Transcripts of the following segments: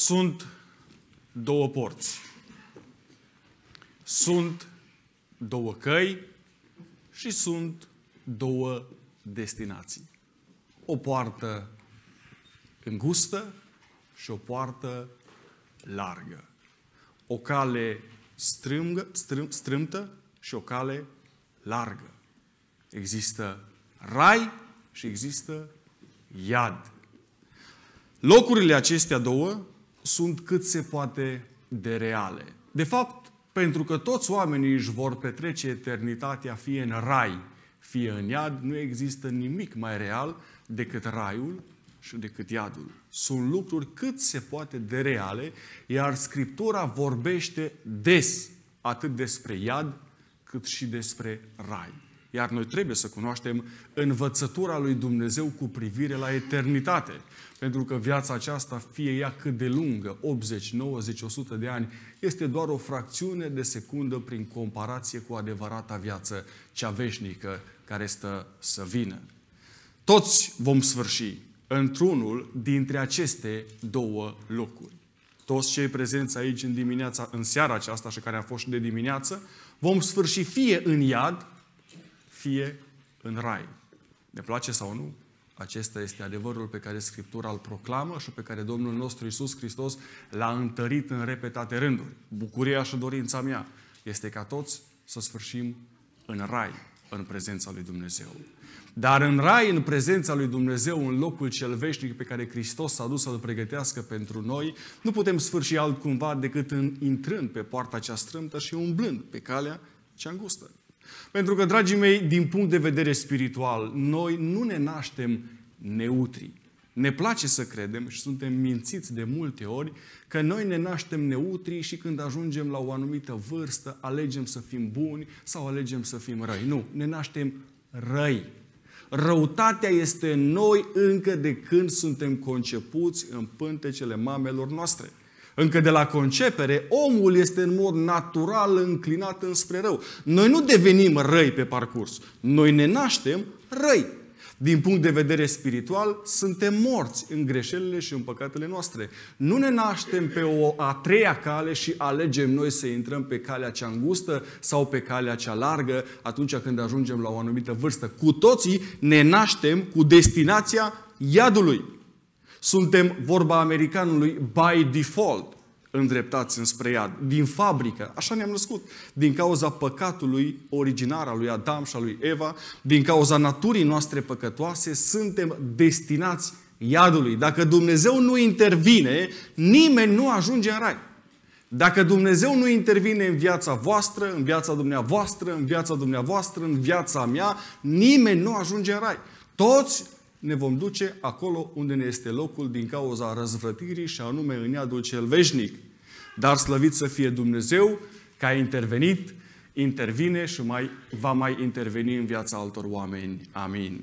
Sunt două porți. Sunt două căi și sunt două destinații. O poartă îngustă și o poartă largă. O cale strângă, strâm, strâmtă și o cale largă. Există rai și există iad. Locurile acestea două sunt cât se poate de reale. De fapt, pentru că toți oamenii își vor petrece eternitatea fie în rai, fie în iad, nu există nimic mai real decât raiul și decât iadul. Sunt lucruri cât se poate de reale, iar Scriptura vorbește des atât despre iad cât și despre rai. Iar noi trebuie să cunoaștem învățătura lui Dumnezeu cu privire la eternitate. Pentru că viața aceasta, fie ea cât de lungă, 80, 90, 100 de ani, este doar o fracțiune de secundă prin comparație cu adevărata viață, cea veșnică, care stă să vină. Toți vom sfârși într-unul dintre aceste două locuri. Toți cei prezenți aici în dimineața, în seara aceasta și care a fost de dimineață, vom sfârși fie în iad, fie în rai. Ne place sau nu, acesta este adevărul pe care Scriptura îl proclamă și pe care Domnul nostru Isus Hristos l-a întărit în repetate rânduri. Bucuria și dorința mea este ca toți să sfârșim în rai, în prezența lui Dumnezeu. Dar în rai, în prezența lui Dumnezeu, în locul cel veșnic pe care Hristos s-a dus să-l pregătească pentru noi, nu putem sfârși altcumva decât în, intrând pe poarta cea strâmtă și umblând pe calea cea îngustă. Pentru că, dragii mei, din punct de vedere spiritual, noi nu ne naștem neutri. Ne place să credem și suntem mințiți de multe ori că noi ne naștem neutri și când ajungem la o anumită vârstă alegem să fim buni sau alegem să fim răi. Nu, ne naștem răi. Răutatea este în noi încă de când suntem concepuți în pântecele mamelor noastre. Încă de la concepere, omul este în mod natural înclinat înspre rău. Noi nu devenim răi pe parcurs. Noi ne naștem răi. Din punct de vedere spiritual, suntem morți în greșelile și în păcatele noastre. Nu ne naștem pe o a treia cale și alegem noi să intrăm pe calea cea îngustă sau pe calea cea largă atunci când ajungem la o anumită vârstă. Cu toții ne naștem cu destinația iadului. Suntem, vorba americanului, by default îndreptați înspre iad, din fabrică. Așa ne-am născut. Din cauza păcatului originar al lui Adam și al lui Eva, din cauza naturii noastre păcătoase, suntem destinați iadului. Dacă Dumnezeu nu intervine, nimeni nu ajunge în rai. Dacă Dumnezeu nu intervine în viața voastră, în viața dumneavoastră, în viața dumneavoastră, în viața mea, nimeni nu ajunge în rai. Toți ne vom duce acolo unde ne este locul din cauza răzvrătirii și anume în iadul cel veșnic. Dar slăvit să fie Dumnezeu că a intervenit, intervine și mai, va mai interveni în viața altor oameni. Amin.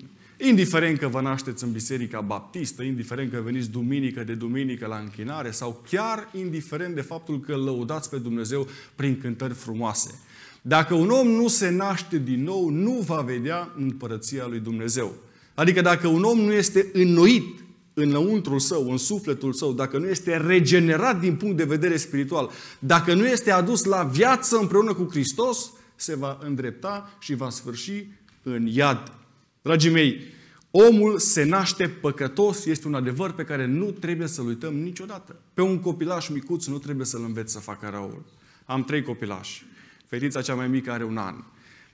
Indiferent că vă nașteți în Biserica Baptistă, indiferent că veniți duminică de duminică la închinare sau chiar indiferent de faptul că lăudați pe Dumnezeu prin cântări frumoase. Dacă un om nu se naște din nou, nu va vedea împărăția lui Dumnezeu. Adică dacă un om nu este înnoit înăuntrul său, în sufletul său, dacă nu este regenerat din punct de vedere spiritual, dacă nu este adus la viață împreună cu Hristos, se va îndrepta și va sfârși în iad. Dragii mei, omul se naște păcătos, este un adevăr pe care nu trebuie să-l uităm niciodată. Pe un copilaș micuț nu trebuie să-l înveți să facă răul. Am trei copilași. Fetița cea mai mică are un an.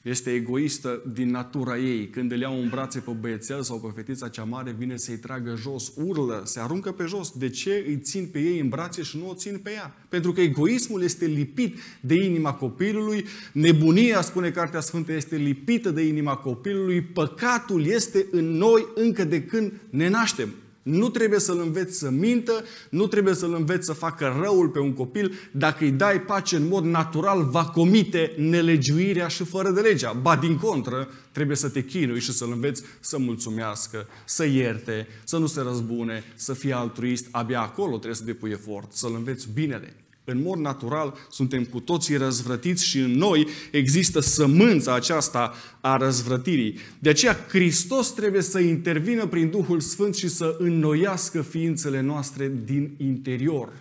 Este egoistă din natura ei. Când îl iau în brațe pe băiețel sau pe fetița cea mare, vine să-i tragă jos, urlă, se aruncă pe jos. De ce îi țin pe ei în brațe și nu o țin pe ea? Pentru că egoismul este lipit de inima copilului, nebunia, spune Cartea Sfântă, este lipită de inima copilului, păcatul este în noi încă de când ne naștem. Nu trebuie să-l înveți să mintă, nu trebuie să-l înveți să facă răul pe un copil. Dacă îi dai pace în mod natural, va comite nelegiuirea și fără de legea. Ba din contră, trebuie să te chinui și să-l înveți să mulțumească, să ierte, să nu se răzbune, să fie altruist. Abia acolo trebuie să depui efort, să-l înveți binele. În mod natural, suntem cu toții răzvrătiți și în noi există sămânța aceasta a răzvrătirii. De aceea, Hristos trebuie să intervină prin Duhul Sfânt și să înnoiască ființele noastre din interior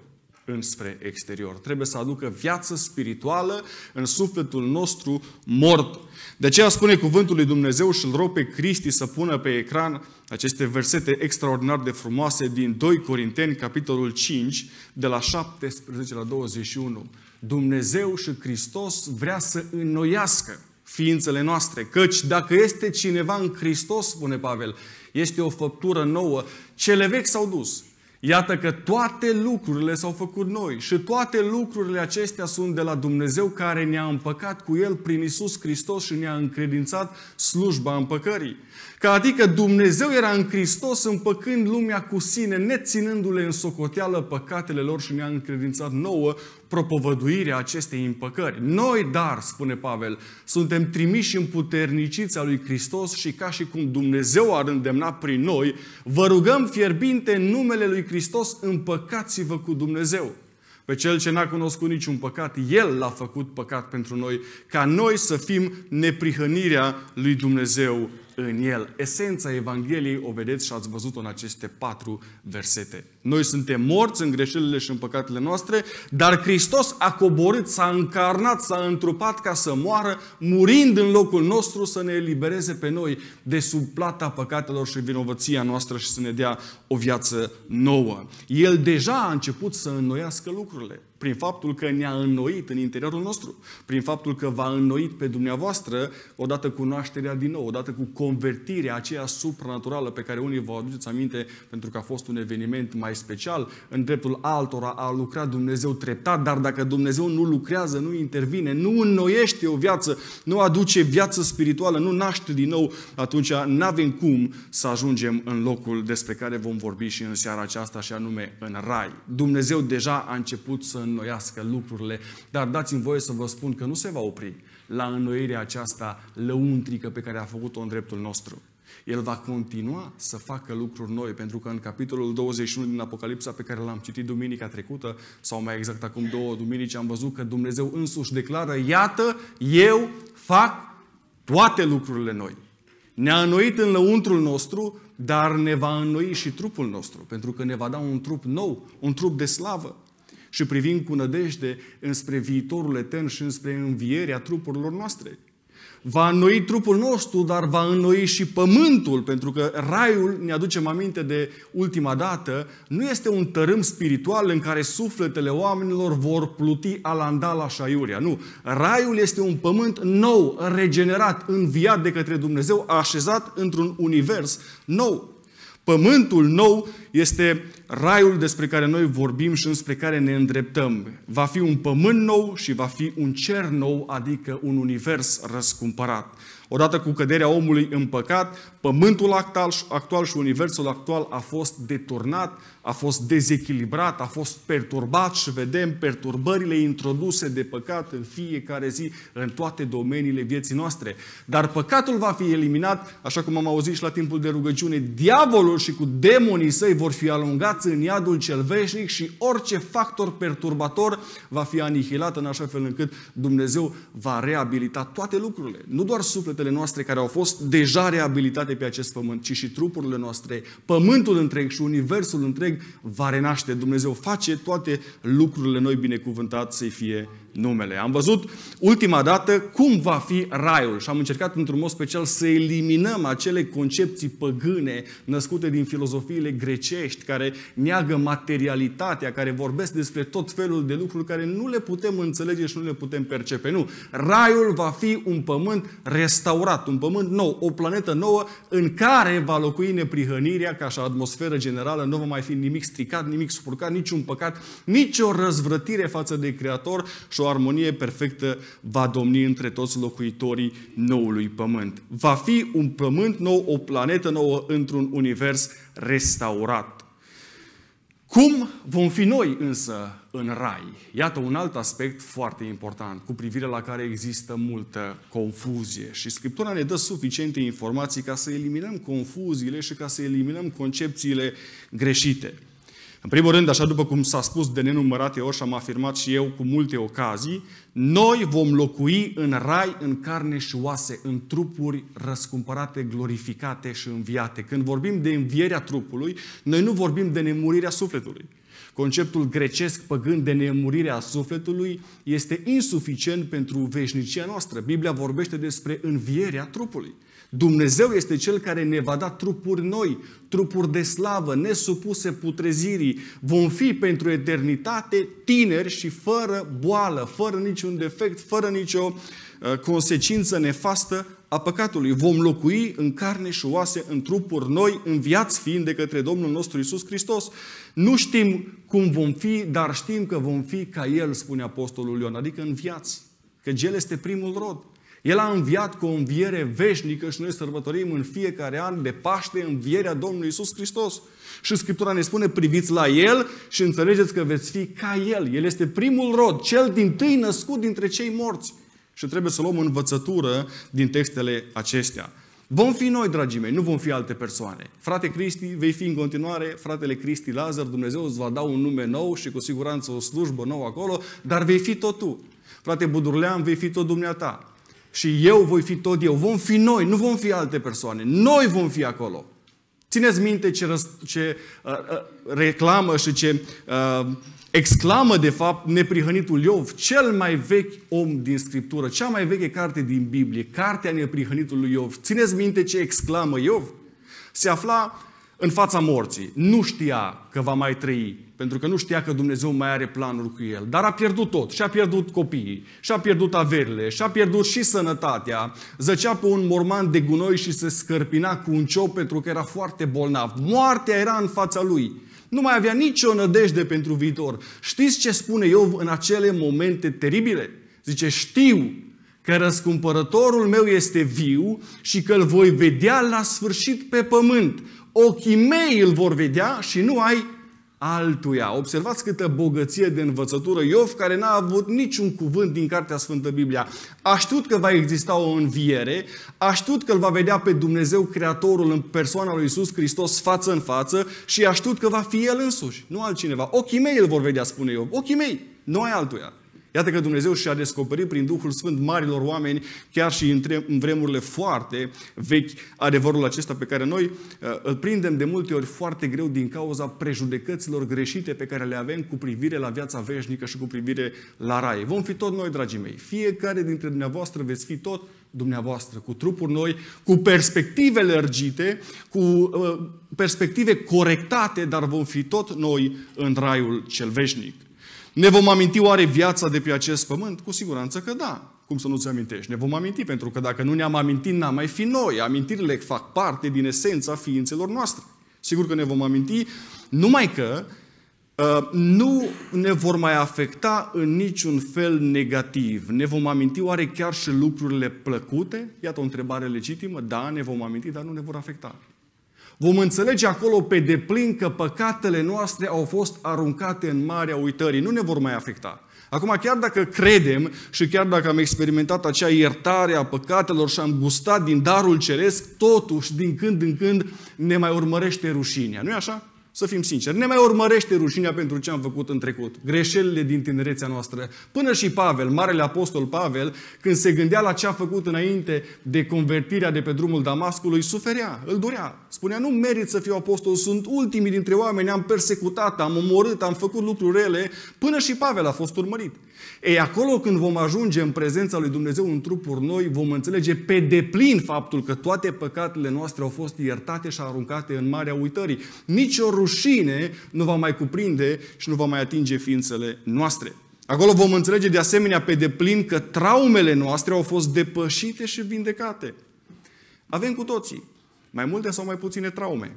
înspre exterior. Trebuie să aducă viață spirituală în sufletul nostru mort. De aceea spune cuvântul lui Dumnezeu și îl rog pe Cristi să pună pe ecran aceste versete extraordinar de frumoase din 2 Corinteni, capitolul 5, de la 17 la 21. Dumnezeu și Hristos vrea să înnoiască ființele noastre, căci dacă este cineva în Hristos, spune Pavel, este o făptură nouă, cele vechi s-au dus, Iată că toate lucrurile s-au făcut noi și toate lucrurile acestea sunt de la Dumnezeu care ne-a împăcat cu El prin Isus Hristos și ne-a încredințat slujba împăcării. Că adică Dumnezeu era în Hristos împăcând lumea cu sine, neținându-le în socoteală păcatele lor și ne-a încredințat nouă propovăduirea acestei împăcări. Noi, dar, spune Pavel, suntem trimiși în puternicița lui Hristos și ca și cum Dumnezeu ar îndemna prin noi, vă rugăm fierbinte în numele lui Hristos, împăcați-vă cu Dumnezeu. Pe cel ce n-a cunoscut niciun păcat, El l-a făcut păcat pentru noi, ca noi să fim neprihănirea lui Dumnezeu în el. Esența Evangheliei o vedeți și ați văzut-o în aceste patru versete. Noi suntem morți în greșelile și în păcatele noastre, dar Hristos a coborât, s-a încarnat, s-a întrupat ca să moară, murind în locul nostru să ne elibereze pe noi de sub plata păcatelor și vinovăția noastră și să ne dea o viață nouă. El deja a început să înnoiască lucrurile prin faptul că ne-a înnoit în interiorul nostru, prin faptul că va a înnoit pe dumneavoastră odată cu nașterea din nou, odată cu convertirea aceea supranaturală pe care unii vă aduceți aminte pentru că a fost un eveniment mai mai special, în dreptul altora a lucrat Dumnezeu treptat, dar dacă Dumnezeu nu lucrează, nu intervine, nu înnoiește o viață, nu aduce viață spirituală, nu naște din nou, atunci nu avem cum să ajungem în locul despre care vom vorbi și în seara aceasta, și anume în rai. Dumnezeu deja a început să înnoiască lucrurile, dar dați-mi voie să vă spun că nu se va opri la înnoirea aceasta lăuntrică pe care a făcut-o în dreptul nostru. El va continua să facă lucruri noi, pentru că în capitolul 21 din Apocalipsa pe care l-am citit duminica trecută, sau mai exact acum două duminici, am văzut că Dumnezeu însuși declară, iată, eu fac toate lucrurile noi. Ne-a înnoit în lăuntrul nostru, dar ne va înnoi și trupul nostru, pentru că ne va da un trup nou, un trup de slavă. Și privim cu nădejde înspre viitorul etern și înspre învierea trupurilor noastre va înnoi trupul nostru, dar va înnoi și pământul, pentru că raiul, ne aducem aminte de ultima dată, nu este un tărâm spiritual în care sufletele oamenilor vor pluti alandala și aiurea. Nu, raiul este un pământ nou, regenerat, înviat de către Dumnezeu, așezat într-un univers nou. Pământul nou este Raiul despre care noi vorbim și înspre care ne îndreptăm va fi un pământ nou și va fi un cer nou, adică un univers răscumpărat. Odată cu căderea omului în păcat, pământul actual și universul actual a fost deturnat, a fost dezechilibrat, a fost perturbat și vedem perturbările introduse de păcat în fiecare zi, în toate domeniile vieții noastre. Dar păcatul va fi eliminat, așa cum am auzit și la timpul de rugăciune, diavolul și cu demonii săi vor fi alungați în iadul cel veșnic și orice factor perturbator va fi anihilat în așa fel încât Dumnezeu va reabilita toate lucrurile, nu doar sufletele sufletele noastre care au fost deja reabilitate pe acest pământ, ci și trupurile noastre, pământul întreg și universul întreg va renaște. Dumnezeu face toate lucrurile noi binecuvântat să-i fie numele. Am văzut ultima dată cum va fi raiul și am încercat într-un mod special să eliminăm acele concepții păgâne născute din filozofiile grecești, care neagă materialitatea, care vorbesc despre tot felul de lucruri care nu le putem înțelege și nu le putem percepe. Nu. Raiul va fi un pământ restaurat, un pământ nou, o planetă nouă în care va locui neprihănirea ca și atmosferă generală, nu va mai fi nimic stricat, nimic supurcat, niciun păcat, nicio răzvrătire față de Creator și o armonie perfectă va domni între toți locuitorii noului pământ. Va fi un pământ nou, o planetă nouă într-un univers restaurat. Cum vom fi noi însă în rai? Iată un alt aspect foarte important cu privire la care există multă confuzie și Scriptura ne dă suficiente informații ca să eliminăm confuziile și ca să eliminăm concepțiile greșite. În primul rând, așa după cum s-a spus de nenumărate ori și am afirmat și eu cu multe ocazii, noi vom locui în rai în carne și oase, în trupuri răscumpărate, glorificate și înviate. Când vorbim de învierea trupului, noi nu vorbim de nemurirea sufletului. Conceptul grecesc păgân de nemurirea sufletului este insuficient pentru veșnicia noastră. Biblia vorbește despre învierea trupului. Dumnezeu este Cel care ne va da trupuri noi, trupuri de slavă, nesupuse putrezirii. Vom fi pentru eternitate tineri și fără boală, fără niciun defect, fără nicio uh, consecință nefastă a păcatului. Vom locui în carne și oase, în trupuri noi, în viață fiind de către Domnul nostru Isus Hristos. Nu știm cum vom fi, dar știm că vom fi ca El, spune Apostolul Ion, adică în viață. Că El este primul rod. El a înviat cu o înviere veșnică și noi sărbătorim în fiecare an de Paște învierea Domnului Isus Hristos. Și Scriptura ne spune, priviți la El și înțelegeți că veți fi ca El. El este primul rod, cel din tâi născut dintre cei morți. Și trebuie să luăm învățătură din textele acestea. Vom fi noi, dragii mei, nu vom fi alte persoane. Frate Cristi, vei fi în continuare fratele Cristi Lazar, Dumnezeu îți va da un nume nou și cu siguranță o slujbă nouă acolo, dar vei fi tot tu. Frate Budurlean, vei fi tot dumneata și eu voi fi tot eu. Vom fi noi, nu vom fi alte persoane. Noi vom fi acolo. Țineți minte ce, răs, ce uh, uh, reclamă și ce uh, exclamă, de fapt, neprihănitul Iov, cel mai vechi om din Scriptură, cea mai veche carte din Biblie, cartea neprihănitului Iov. Țineți minte ce exclamă Iov? Se afla în fața morții. Nu știa că va mai trăi, pentru că nu știa că Dumnezeu mai are planul cu el. Dar a pierdut tot. Și-a pierdut copiii, și-a pierdut averile, și-a pierdut și sănătatea. Zăcea pe un morman de gunoi și se scărpina cu un ciop pentru că era foarte bolnav. Moartea era în fața lui. Nu mai avea nicio nădejde pentru viitor. Știți ce spune eu în acele momente teribile? Zice, știu că răscumpărătorul meu este viu și că îl voi vedea la sfârșit pe pământ. Ochii mei îl vor vedea și nu ai altuia. Observați câtă bogăție de învățătură Iov, care n-a avut niciun cuvânt din Cartea Sfântă Biblia. A știut că va exista o înviere, a știut că îl va vedea pe Dumnezeu Creatorul în persoana lui Isus Hristos față în față și a știut că va fi El însuși, nu altcineva. Ochii mei îl vor vedea, spune Iov, ochii mei, nu ai altuia. Iată că Dumnezeu și-a descoperit prin Duhul Sfânt marilor oameni, chiar și în vremurile foarte vechi, adevărul acesta pe care noi uh, îl prindem de multe ori foarte greu din cauza prejudecăților greșite pe care le avem cu privire la viața veșnică și cu privire la rai. Vom fi tot noi, dragii mei. Fiecare dintre dumneavoastră veți fi tot dumneavoastră, cu trupuri noi, cu perspective lărgite, cu uh, perspective corectate, dar vom fi tot noi în raiul cel veșnic. Ne vom aminti oare viața de pe acest pământ? Cu siguranță că da. Cum să nu-ți amintești? Ne vom aminti, pentru că dacă nu ne-am amintit, n-am mai fi noi. Amintirile fac parte din esența ființelor noastre. Sigur că ne vom aminti, numai că uh, nu ne vor mai afecta în niciun fel negativ. Ne vom aminti oare chiar și lucrurile plăcute? Iată o întrebare legitimă. Da, ne vom aminti, dar nu ne vor afecta vom înțelege acolo pe deplin că păcatele noastre au fost aruncate în marea uitării. Nu ne vor mai afecta. Acum, chiar dacă credem și chiar dacă am experimentat acea iertare a păcatelor și am gustat din darul ceresc, totuși, din când în când, ne mai urmărește rușinea. nu e așa? Să fim sinceri, ne mai urmărește rușinea pentru ce am făcut în trecut, greșelile din tinerețea noastră. Până și Pavel, Marele Apostol Pavel, când se gândea la ce a făcut înainte de convertirea de pe drumul Damascului, suferea, îl durea. Spunea, nu merit să fiu apostol, sunt ultimii dintre oameni, am persecutat, am omorât, am făcut lucruri rele. Până și Pavel a fost urmărit. Ei, acolo când vom ajunge în prezența lui Dumnezeu în trupuri noi, vom înțelege pe deplin faptul că toate păcatele noastre au fost iertate și aruncate în marea uitării. Nici o rușine nu va mai cuprinde și nu va mai atinge ființele noastre. Acolo vom înțelege de asemenea pe deplin că traumele noastre au fost depășite și vindecate. Avem cu toții mai multe sau mai puține traume,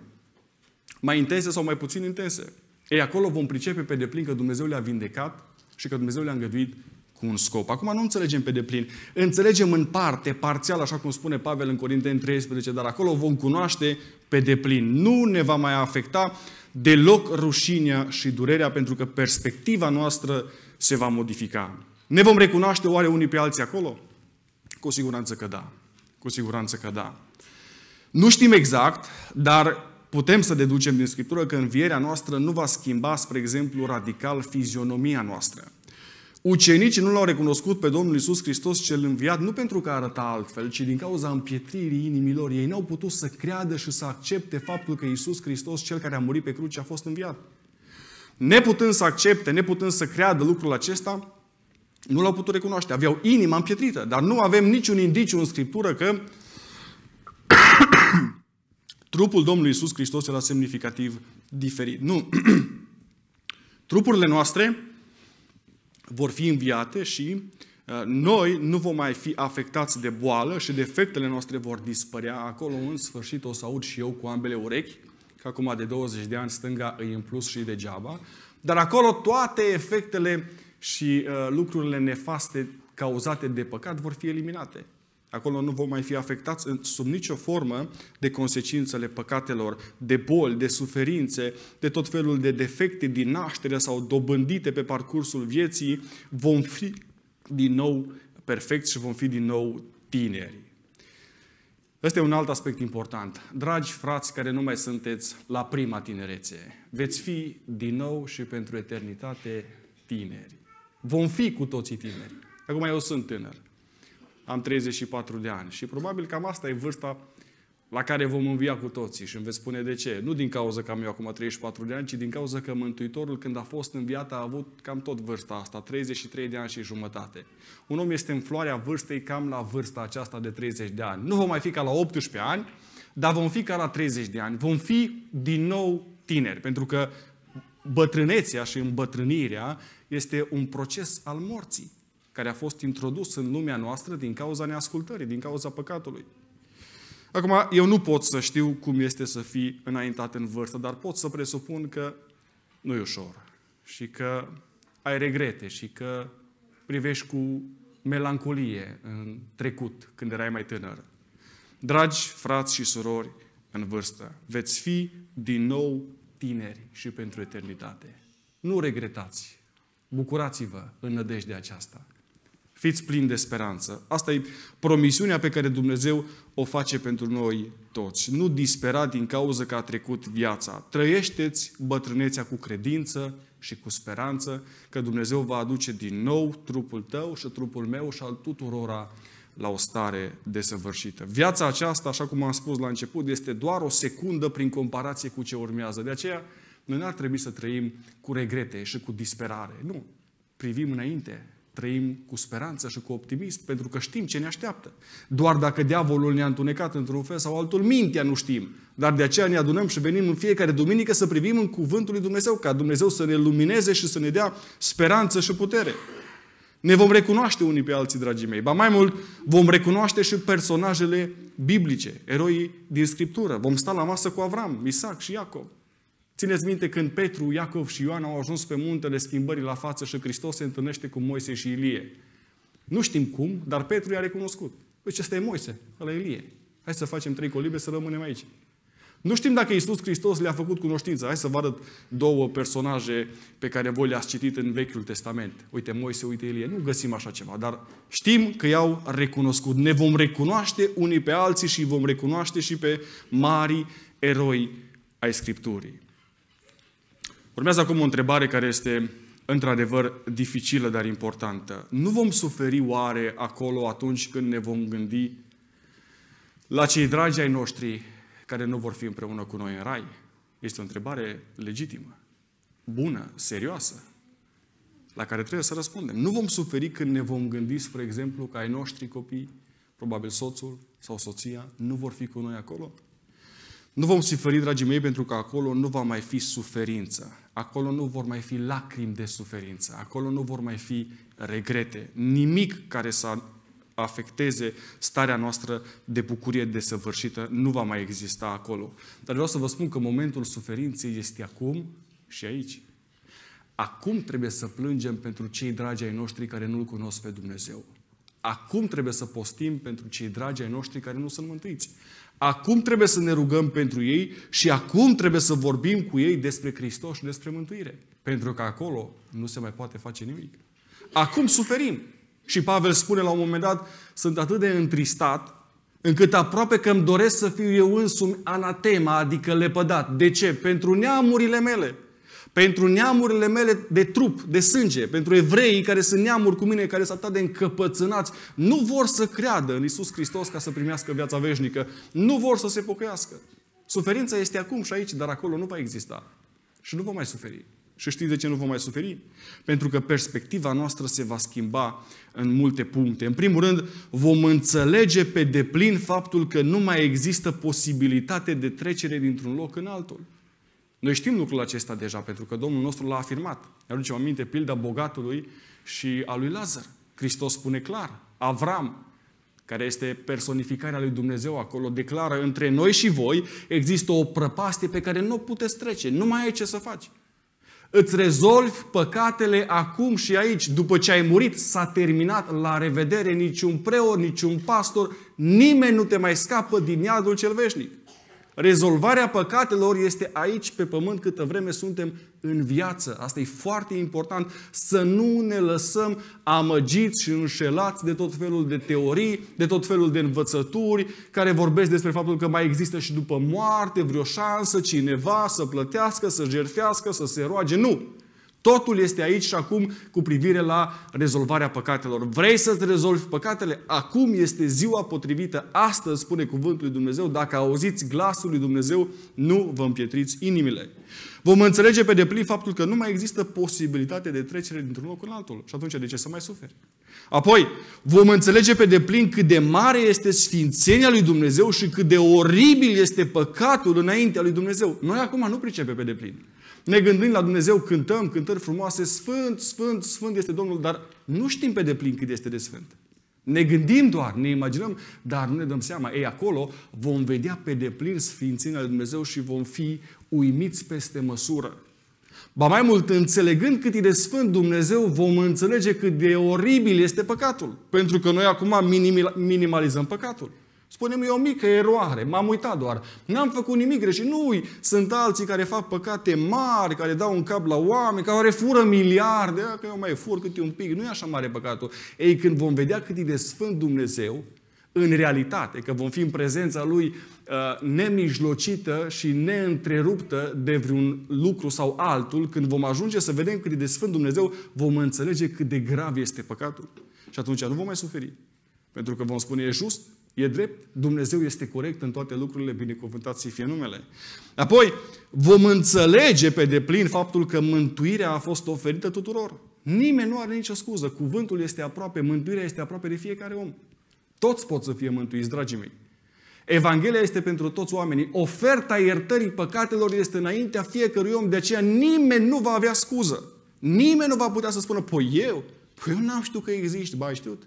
mai intense sau mai puțin intense. Ei, acolo vom pricepe pe deplin că Dumnezeu le-a vindecat și că Dumnezeu le-a îngăduit cu un scop. Acum nu înțelegem pe deplin, înțelegem în parte, parțial, așa cum spune Pavel în Corinteni 13, dar acolo vom cunoaște pe deplin. Nu ne va mai afecta deloc rușinea și durerea, pentru că perspectiva noastră se va modifica. Ne vom recunoaște oare unii pe alții acolo? Cu siguranță că da. Cu siguranță că da. Nu știm exact, dar putem să deducem din Scriptură că învierea noastră nu va schimba, spre exemplu, radical fizionomia noastră. Ucenicii nu l-au recunoscut pe Domnul Isus Hristos cel înviat nu pentru că arăta altfel, ci din cauza împietririi inimilor. Ei n-au putut să creadă și să accepte faptul că Isus Hristos cel care a murit pe cruce a fost înviat. Neputând să accepte, neputând să creadă lucrul acesta, nu l-au putut recunoaște. Aveau inima împietrită, dar nu avem niciun indiciu în Scriptură că trupul Domnului Isus Hristos era semnificativ diferit. Nu. Trupurile noastre vor fi înviate și uh, noi nu vom mai fi afectați de boală și defectele noastre vor dispărea. Acolo, în sfârșit, o să aud și eu cu ambele urechi, că acum de 20 de ani stânga îi în plus și degeaba. Dar acolo toate efectele și uh, lucrurile nefaste cauzate de păcat vor fi eliminate. Acolo nu vom mai fi afectați sub nicio formă de consecințele păcatelor, de boli, de suferințe, de tot felul de defecte din naștere sau dobândite pe parcursul vieții. Vom fi din nou perfecți și vom fi din nou tineri. Ăsta e un alt aspect important. Dragi frați care nu mai sunteți la prima tinerețe, veți fi din nou și pentru eternitate tineri. Vom fi cu toții tineri. Acum eu sunt tânăr am 34 de ani. Și probabil cam asta e vârsta la care vom învia cu toții și îmi veți spune de ce. Nu din cauza că am eu acum 34 de ani, ci din cauza că Mântuitorul când a fost înviat a avut cam tot vârsta asta, 33 de ani și jumătate. Un om este în floarea vârstei cam la vârsta aceasta de 30 de ani. Nu vom mai fi ca la 18 ani, dar vom fi ca la 30 de ani. Vom fi din nou tineri, pentru că bătrânețea și îmbătrânirea este un proces al morții care a fost introdus în lumea noastră din cauza neascultării, din cauza păcatului. Acum, eu nu pot să știu cum este să fii înaintat în vârstă, dar pot să presupun că nu e ușor și că ai regrete și că privești cu melancolie în trecut, când erai mai tânăr. Dragi frați și surori în vârstă, veți fi din nou tineri și pentru eternitate. Nu regretați. Bucurați-vă în nădejdea aceasta. Fiți plini de speranță. Asta e promisiunea pe care Dumnezeu o face pentru noi toți. Nu dispera din cauza că a trecut viața. Trăiește-ți bătrânețea cu credință și cu speranță că Dumnezeu va aduce din nou trupul tău și trupul meu și al tuturora la o stare desăvârșită. Viața aceasta, așa cum am spus la început, este doar o secundă prin comparație cu ce urmează. De aceea, noi nu ar trebui să trăim cu regrete și cu disperare. Nu. Privim înainte trăim cu speranță și cu optimism, pentru că știm ce ne așteaptă. Doar dacă diavolul ne-a întunecat într-un fel sau altul, mintea nu știm. Dar de aceea ne adunăm și venim în fiecare duminică să privim în Cuvântul lui Dumnezeu, ca Dumnezeu să ne lumineze și să ne dea speranță și putere. Ne vom recunoaște unii pe alții, dragii mei. Ba mai mult, vom recunoaște și personajele biblice, eroii din Scriptură. Vom sta la masă cu Avram, Isaac și Iacob. Țineți minte când Petru, Iacov și Ioan au ajuns pe muntele schimbării la față și Hristos se întâlnește cu Moise și Ilie. Nu știm cum, dar Petru i-a recunoscut. Deci ăsta e Moise, ăla e Ilie. Hai să facem trei colibe să rămânem aici. Nu știm dacă Iisus Hristos le-a făcut cunoștință. Hai să vă arăt două personaje pe care voi le-ați citit în Vechiul Testament. Uite Moise, uite Ilie. Nu găsim așa ceva, dar știm că i-au recunoscut. Ne vom recunoaște unii pe alții și vom recunoaște și pe mari eroi ai Scripturii. Urmează acum o întrebare care este într-adevăr dificilă, dar importantă. Nu vom suferi oare acolo atunci când ne vom gândi la cei dragi ai noștri care nu vor fi împreună cu noi în rai? Este o întrebare legitimă, bună, serioasă, la care trebuie să răspundem. Nu vom suferi când ne vom gândi, spre exemplu, că ai noștri copii, probabil soțul sau soția, nu vor fi cu noi acolo? Nu vom suferi, dragii mei, pentru că acolo nu va mai fi suferință. Acolo nu vor mai fi lacrimi de suferință, acolo nu vor mai fi regrete, nimic care să afecteze starea noastră de bucurie desăvârșită nu va mai exista acolo. Dar vreau să vă spun că momentul suferinței este acum și aici. Acum trebuie să plângem pentru cei dragi ai noștri care nu-L cunosc pe Dumnezeu. Acum trebuie să postim pentru cei dragi ai noștri care nu sunt mântuiți. Acum trebuie să ne rugăm pentru ei și acum trebuie să vorbim cu ei despre Hristos și despre mântuire. Pentru că acolo nu se mai poate face nimic. Acum suferim. Și Pavel spune la un moment dat, sunt atât de întristat încât aproape că îmi doresc să fiu eu însumi anatema, adică lepădat. De ce? Pentru neamurile mele pentru neamurile mele de trup, de sânge, pentru evreii care sunt neamuri cu mine, care sunt atât de încăpățânați, nu vor să creadă în Isus Hristos ca să primească viața veșnică. Nu vor să se pocăiască. Suferința este acum și aici, dar acolo nu va exista. Și nu vom mai suferi. Și știți de ce nu vom mai suferi? Pentru că perspectiva noastră se va schimba în multe puncte. În primul rând, vom înțelege pe deplin faptul că nu mai există posibilitate de trecere dintr-un loc în altul. Noi știm lucrul acesta deja, pentru că Domnul nostru l-a afirmat. Ne aducem aminte pilda bogatului și a lui Lazar. Hristos spune clar, Avram, care este personificarea lui Dumnezeu acolo, declară între noi și voi există o prăpastie pe care nu o puteți trece, nu mai ai ce să faci. Îți rezolvi păcatele acum și aici, după ce ai murit, s-a terminat, la revedere, niciun preot, niciun pastor, nimeni nu te mai scapă din iadul cel veșnic. Rezolvarea păcatelor este aici pe pământ câtă vreme suntem în viață. Asta e foarte important să nu ne lăsăm amăgiți și înșelați de tot felul de teorii, de tot felul de învățături care vorbesc despre faptul că mai există și după moarte vreo șansă cineva să plătească, să jertfească, să se roage. Nu! Totul este aici și acum cu privire la rezolvarea păcatelor. Vrei să-ți rezolvi păcatele? Acum este ziua potrivită. Astăzi spune cuvântul lui Dumnezeu. Dacă auziți glasul lui Dumnezeu, nu vă împietriți inimile. Vom înțelege pe deplin faptul că nu mai există posibilitate de trecere dintr-un loc în altul. Și atunci de ce să mai suferi? Apoi, vom înțelege pe deplin cât de mare este sfințenia lui Dumnezeu și cât de oribil este păcatul înaintea lui Dumnezeu. Noi acum nu pricepe pe deplin ne gândim la Dumnezeu, cântăm cântări frumoase, Sfânt, Sfânt, Sfânt este Domnul, dar nu știm pe deplin cât este de Sfânt. Ne gândim doar, ne imaginăm, dar nu ne dăm seama. Ei, acolo vom vedea pe deplin Sfințenia lui Dumnezeu și vom fi uimiți peste măsură. Ba mai mult, înțelegând cât e de Sfânt Dumnezeu, vom înțelege cât de oribil este păcatul. Pentru că noi acum minimalizăm păcatul. Spunem, e o mică eroare, m-am uitat doar. N-am făcut nimic greșit. Nu, sunt alții care fac păcate mari, care dau un cap la oameni, care fură miliarde, că eu mai fur câte un pic, nu e așa mare păcatul. Ei, când vom vedea cât e de Sfânt Dumnezeu, în realitate, că vom fi în prezența Lui uh, nemijlocită și neîntreruptă de vreun lucru sau altul, când vom ajunge să vedem cât e de Sfânt Dumnezeu, vom înțelege cât de grav este păcatul. Și atunci nu vom mai suferi. Pentru că vom spune, e just, E drept, Dumnezeu este corect în toate lucrurile, binecuvântat să fie numele. Apoi, vom înțelege pe deplin faptul că mântuirea a fost oferită tuturor. Nimeni nu are nicio scuză. Cuvântul este aproape, mântuirea este aproape de fiecare om. Toți pot să fie mântuiți, dragii mei. Evanghelia este pentru toți oamenii. Oferta iertării păcatelor este înaintea fiecărui om. De aceea nimeni nu va avea scuză. Nimeni nu va putea să spună, păi eu, păi eu n-am știut că există. Ba, știut.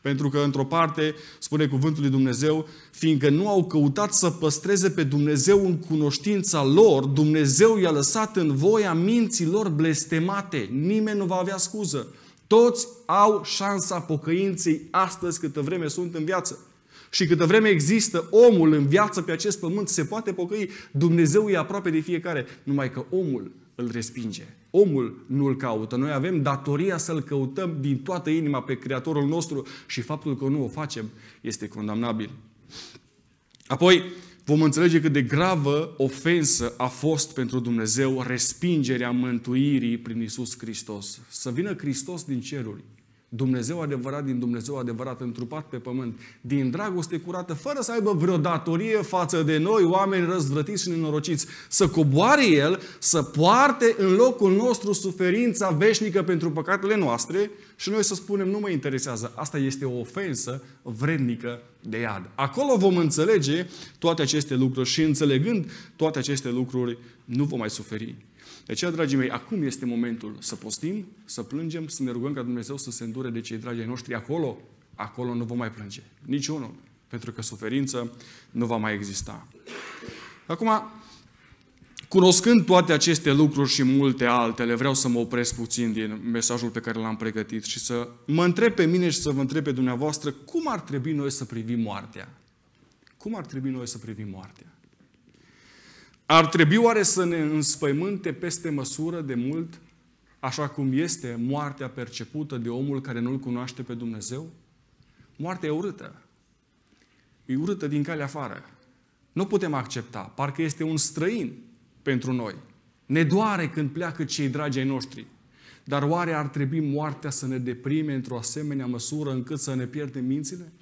Pentru că, într-o parte, spune cuvântul lui Dumnezeu, fiindcă nu au căutat să păstreze pe Dumnezeu în cunoștința lor, Dumnezeu i-a lăsat în voia minților blestemate. Nimeni nu va avea scuză. Toți au șansa pocăinței astăzi câtă vreme sunt în viață. Și câtă vreme există omul în viață pe acest pământ, se poate pocăi. Dumnezeu e aproape de fiecare, numai că omul îl respinge. Omul nu-l caută. Noi avem datoria să-l căutăm din toată inima pe Creatorul nostru și faptul că nu o facem este condamnabil. Apoi, vom înțelege cât de gravă ofensă a fost pentru Dumnezeu respingerea mântuirii prin Isus Hristos. Să vină Hristos din ceruri Dumnezeu adevărat din Dumnezeu adevărat întrupat pe pământ, din dragoste curată, fără să aibă vreo datorie față de noi, oameni răzvrătiți și nenorociți, să coboare El, să poarte în locul nostru suferința veșnică pentru păcatele noastre și noi să spunem, nu mă interesează, asta este o ofensă vrednică de iad. Acolo vom înțelege toate aceste lucruri și înțelegând toate aceste lucruri nu vom mai suferi. De aceea, dragii mei, acum este momentul să postim, să plângem, să ne rugăm ca Dumnezeu să se îndure de cei dragi ai noștri acolo. Acolo nu vom mai plânge. Niciunul. Pentru că suferință nu va mai exista. Acum, cunoscând toate aceste lucruri și multe altele, vreau să mă opresc puțin din mesajul pe care l-am pregătit și să mă întreb pe mine și să vă întreb pe dumneavoastră cum ar trebui noi să privim moartea. Cum ar trebui noi să privim moartea? Ar trebui oare să ne înspăimânte peste măsură de mult, așa cum este moartea percepută de omul care nu-L cunoaște pe Dumnezeu? Moartea e urâtă. E urâtă din calea afară. Nu putem accepta. Parcă este un străin pentru noi. Ne doare când pleacă cei dragi ai noștri. Dar oare ar trebui moartea să ne deprime într-o asemenea măsură încât să ne pierdem mințile?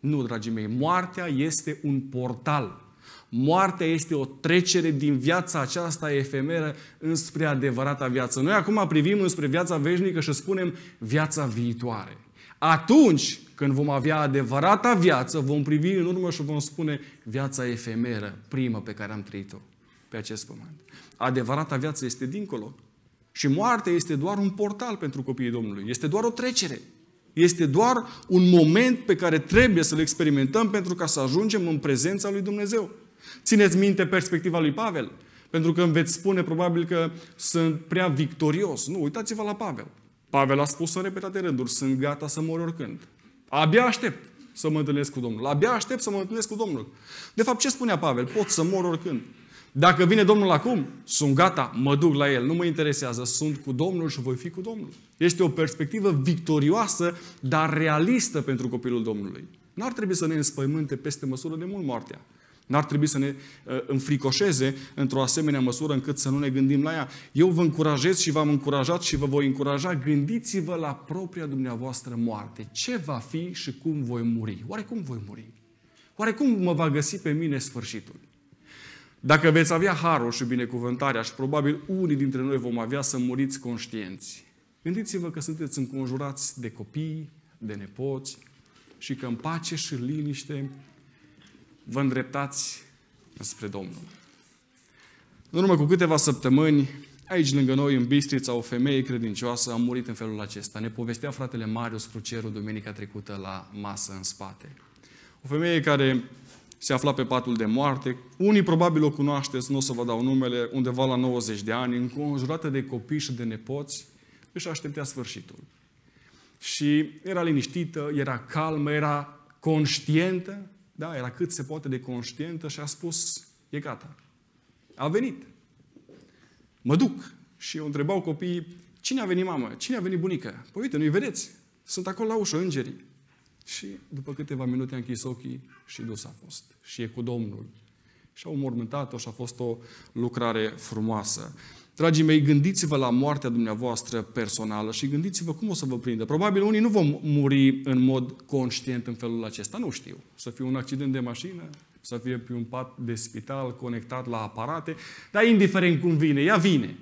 Nu, dragii mei, moartea este un portal Moartea este o trecere din viața aceasta efemeră înspre adevărata viață. Noi acum privim înspre viața veșnică și spunem viața viitoare. Atunci când vom avea adevărata viață, vom privi în urmă și vom spune viața efemeră, primă pe care am trăit-o pe acest pământ. Adevărata viață este dincolo. Și moartea este doar un portal pentru copiii Domnului. Este doar o trecere. Este doar un moment pe care trebuie să-l experimentăm pentru ca să ajungem în prezența lui Dumnezeu. Țineți minte perspectiva lui Pavel. Pentru că îmi veți spune probabil că sunt prea victorios. Nu, uitați-vă la Pavel. Pavel a spus în repetate rânduri, sunt gata să mor oricând. Abia aștept să mă întâlnesc cu Domnul. Abia aștept să mă întâlnesc cu Domnul. De fapt, ce spunea Pavel? Pot să mor oricând. Dacă vine Domnul acum, sunt gata, mă duc la El, nu mă interesează, sunt cu Domnul și voi fi cu Domnul. Este o perspectivă victorioasă, dar realistă pentru copilul Domnului. N-ar trebui să ne înspăimânte peste măsură de mult moartea. N-ar trebui să ne uh, înfricoșeze într-o asemenea măsură încât să nu ne gândim la ea. Eu vă încurajez și v-am încurajat și vă voi încuraja. Gândiți-vă la propria dumneavoastră moarte. Ce va fi și cum voi muri? Oare cum voi muri? Oare cum mă va găsi pe mine sfârșitul? Dacă veți avea harul și binecuvântarea și probabil unii dintre noi vom avea să muriți conștienți. Gândiți-vă că sunteți înconjurați de copii, de nepoți și că în pace și liniște vă îndreptați spre Domnul. În urmă cu câteva săptămâni, aici lângă noi, în Bistrița, o femeie credincioasă a murit în felul acesta. Ne povestea fratele Marius Cruceru duminica trecută la masă în spate. O femeie care se afla pe patul de moarte. Unii probabil o cunoașteți, nu o să vă dau numele, undeva la 90 de ani, înconjurată de copii și de nepoți, își aștepta sfârșitul. Și era liniștită, era calmă, era conștientă, da, era cât se poate de conștientă și a spus, e gata, a venit. Mă duc. Și o întrebau copiii, cine a venit mamă? Cine a venit bunică? Păi uite, nu-i vedeți. Sunt acolo la ușă îngerii. Și după câteva minute a închis ochii și dus a fost. Și e cu Domnul. Și au mormântat-o și a fost o lucrare frumoasă. Dragii mei, gândiți-vă la moartea dumneavoastră personală și gândiți-vă cum o să vă prindă. Probabil unii nu vom muri în mod conștient în felul acesta, nu știu. Să fie un accident de mașină, să fie pe un pat de spital conectat la aparate, dar indiferent cum vine, ea vine.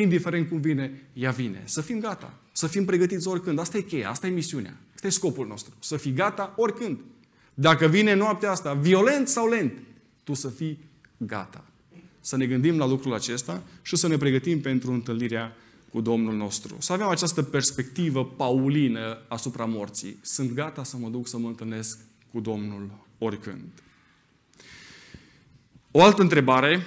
Indiferent cum vine, ea vine. Să fim gata, să fim pregătiți oricând. Asta e cheia, asta e misiunea. Asta e scopul nostru. Să fii gata oricând. Dacă vine noaptea asta, violent sau lent, tu să fii gata. Să ne gândim la lucrul acesta și să ne pregătim pentru întâlnirea cu Domnul nostru. Să avem această perspectivă paulină asupra morții. Sunt gata să mă duc să mă întâlnesc cu Domnul oricând. O altă întrebare,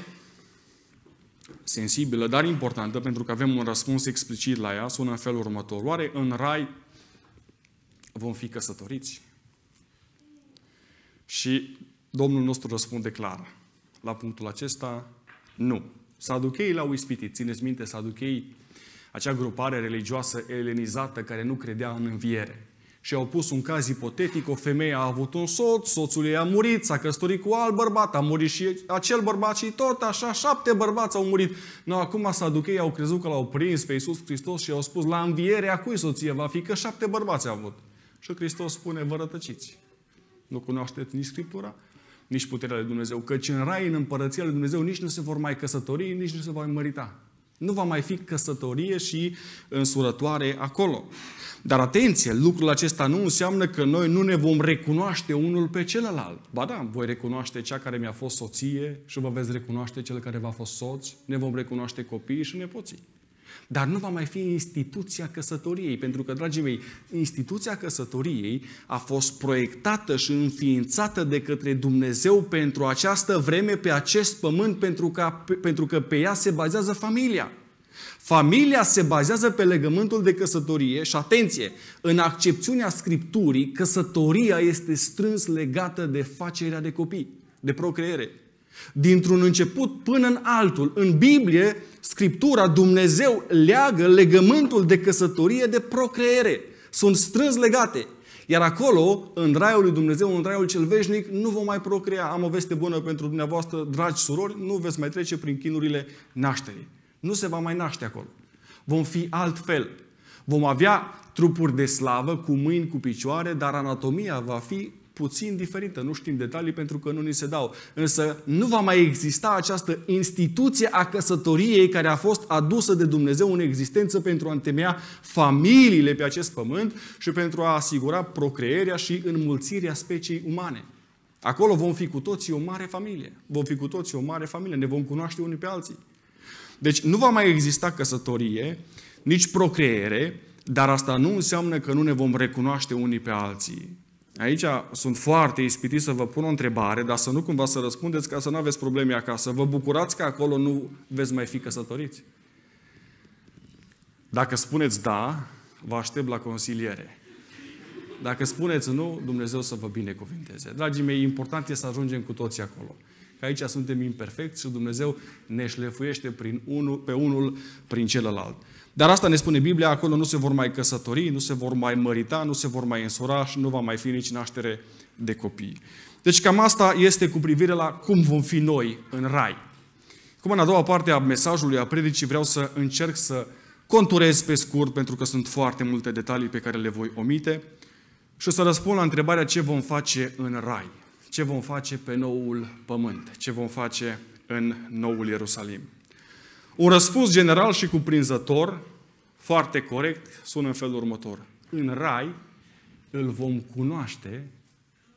sensibilă, dar importantă, pentru că avem un răspuns explicit la ea, sună în felul următor. Oare în rai vom fi căsătoriți? Și Domnul nostru răspunde clar. La punctul acesta, nu. Saducheii l-au ispitit. Țineți minte, saducheii, acea grupare religioasă elenizată care nu credea în înviere. Și au pus un caz ipotetic, o femeie a avut un soț, soțul ei a murit, s-a căsătorit cu alt bărbat, a murit și acel bărbat și tot așa, șapte bărbați au murit. No, acum saducheii au crezut că l-au prins pe Iisus Hristos și au spus, la învierea cui soție va fi, că șapte bărbați a avut. Și Hristos spune, vă rătăciți. Nu cunoașteți nici Scriptura, nici puterea lui Dumnezeu. Căci în rai, în împărăția lui Dumnezeu, nici nu se vor mai căsători, nici nu se vor mai mărita. Nu va mai fi căsătorie și însurătoare acolo. Dar atenție, lucrul acesta nu înseamnă că noi nu ne vom recunoaște unul pe celălalt. Ba da, voi recunoaște cea care mi-a fost soție și vă veți recunoaște cel care v-a fost soț, ne vom recunoaște copiii și nepoții. Dar nu va mai fi instituția căsătoriei, pentru că, dragii mei, instituția căsătoriei a fost proiectată și înființată de către Dumnezeu pentru această vreme, pe acest pământ, pentru că, pentru că pe ea se bazează familia. Familia se bazează pe legământul de căsătorie și atenție, în accepțiunea Scripturii, căsătoria este strâns legată de facerea de copii, de procreere. Dintr-un început până în altul. În Biblie, Scriptura, Dumnezeu leagă legământul de căsătorie de procreere. Sunt strâns legate. Iar acolo, în raiul lui Dumnezeu, în raiul cel veșnic, nu vom mai procrea. Am o veste bună pentru dumneavoastră, dragi surori, nu veți mai trece prin chinurile nașterii. Nu se va mai naște acolo. Vom fi altfel. Vom avea trupuri de slavă, cu mâini, cu picioare, dar anatomia va fi puțin diferită. Nu știm detalii pentru că nu ni se dau. Însă nu va mai exista această instituție a căsătoriei care a fost adusă de Dumnezeu în existență pentru a întemeia familiile pe acest pământ și pentru a asigura procreerea și înmulțirea speciei umane. Acolo vom fi cu toții o mare familie. Vom fi cu toții o mare familie. Ne vom cunoaște unii pe alții. Deci nu va mai exista căsătorie, nici procreere, dar asta nu înseamnă că nu ne vom recunoaște unii pe alții. Aici sunt foarte ispitit să vă pun o întrebare, dar să nu cumva să răspundeți ca să nu aveți probleme acasă. Vă bucurați că acolo nu veți mai fi căsătoriți? Dacă spuneți da, vă aștept la consiliere. Dacă spuneți nu, Dumnezeu să vă binecuvinteze. Dragii mei, important e să ajungem cu toții acolo. Că aici suntem imperfecți și Dumnezeu ne șlefuiește prin unul, pe unul prin celălalt. Dar asta ne spune Biblia, acolo nu se vor mai căsători, nu se vor mai mărita, nu se vor mai însura și nu va mai fi nici naștere de copii. Deci cam asta este cu privire la cum vom fi noi în rai. Cum în a doua parte a mesajului, a predicii, vreau să încerc să conturez pe scurt, pentru că sunt foarte multe detalii pe care le voi omite, și să răspund la întrebarea ce vom face în rai, ce vom face pe noul pământ, ce vom face în noul Ierusalim. Un răspuns general și cuprinzător, foarte corect, sună în felul următor. În rai îl vom cunoaște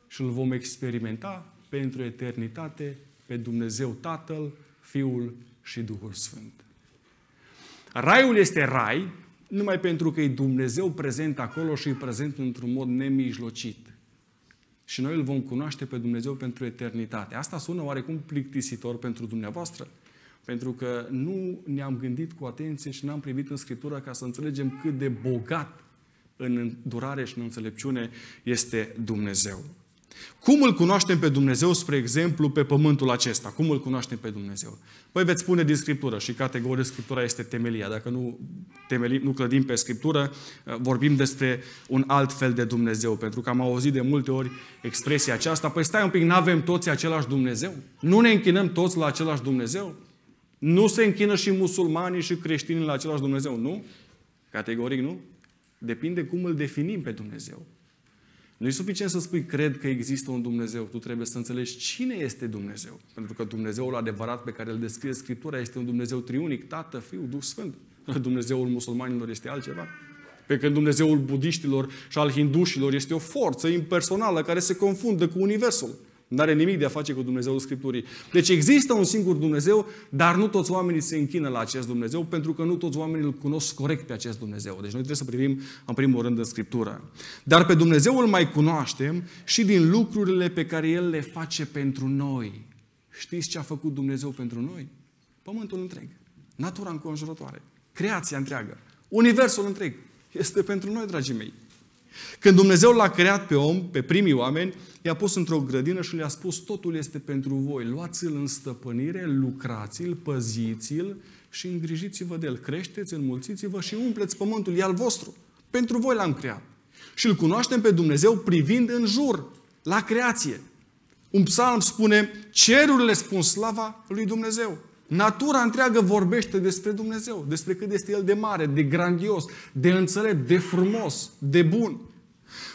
și îl vom experimenta pentru eternitate pe Dumnezeu Tatăl, Fiul și Duhul Sfânt. Raiul este rai numai pentru că e Dumnezeu prezent acolo și e prezent într-un mod nemijlocit. Și noi îl vom cunoaște pe Dumnezeu pentru eternitate. Asta sună oarecum plictisitor pentru dumneavoastră? Pentru că nu ne-am gândit cu atenție și n-am privit în Scriptura ca să înțelegem cât de bogat în durare și în înțelepciune este Dumnezeu. Cum îl cunoaștem pe Dumnezeu, spre exemplu, pe pământul acesta? Cum îl cunoaștem pe Dumnezeu? Păi veți spune din Scriptură și categoria Scriptura este temelia. Dacă nu, temelim, nu clădim pe Scriptură, vorbim despre un alt fel de Dumnezeu. Pentru că am auzit de multe ori expresia aceasta, păi stai un pic, nu avem toți același Dumnezeu? Nu ne închinăm toți la același Dumnezeu? Nu se închină și musulmanii și creștinii la același Dumnezeu, nu? Categoric nu. Depinde cum îl definim pe Dumnezeu. Nu e suficient să spui, cred că există un Dumnezeu. Tu trebuie să înțelegi cine este Dumnezeu. Pentru că Dumnezeul adevărat pe care îl descrie Scriptura este un Dumnezeu triunic, Tată, Fiul, Duh Sfânt. Dumnezeul musulmanilor este altceva. Pe când Dumnezeul budiștilor și al hindușilor este o forță impersonală care se confundă cu Universul. Nu are nimic de a face cu Dumnezeul Scripturii. Deci există un singur Dumnezeu, dar nu toți oamenii se închină la acest Dumnezeu, pentru că nu toți oamenii îl cunosc corect pe acest Dumnezeu. Deci noi trebuie să privim în primul rând în Scriptură. Dar pe Dumnezeu îl mai cunoaștem și din lucrurile pe care El le face pentru noi. Știți ce a făcut Dumnezeu pentru noi? Pământul întreg, natura înconjurătoare, creația întreagă, universul întreg. Este pentru noi, dragii mei. Când Dumnezeu l-a creat pe om, pe primii oameni, i-a pus într-o grădină și le-a spus totul este pentru voi. Luați-l în stăpânire, lucrați-l, păziți-l și îngrijiți-vă de el. Creșteți, înmulțiți-vă și umpleți pământul. E al vostru. Pentru voi l-am creat. Și îl cunoaștem pe Dumnezeu privind în jur, la creație. Un psalm spune, cerurile spun slava lui Dumnezeu. Natura întreagă vorbește despre Dumnezeu, despre cât este El de mare, de grandios, de înțelept, de frumos, de bun.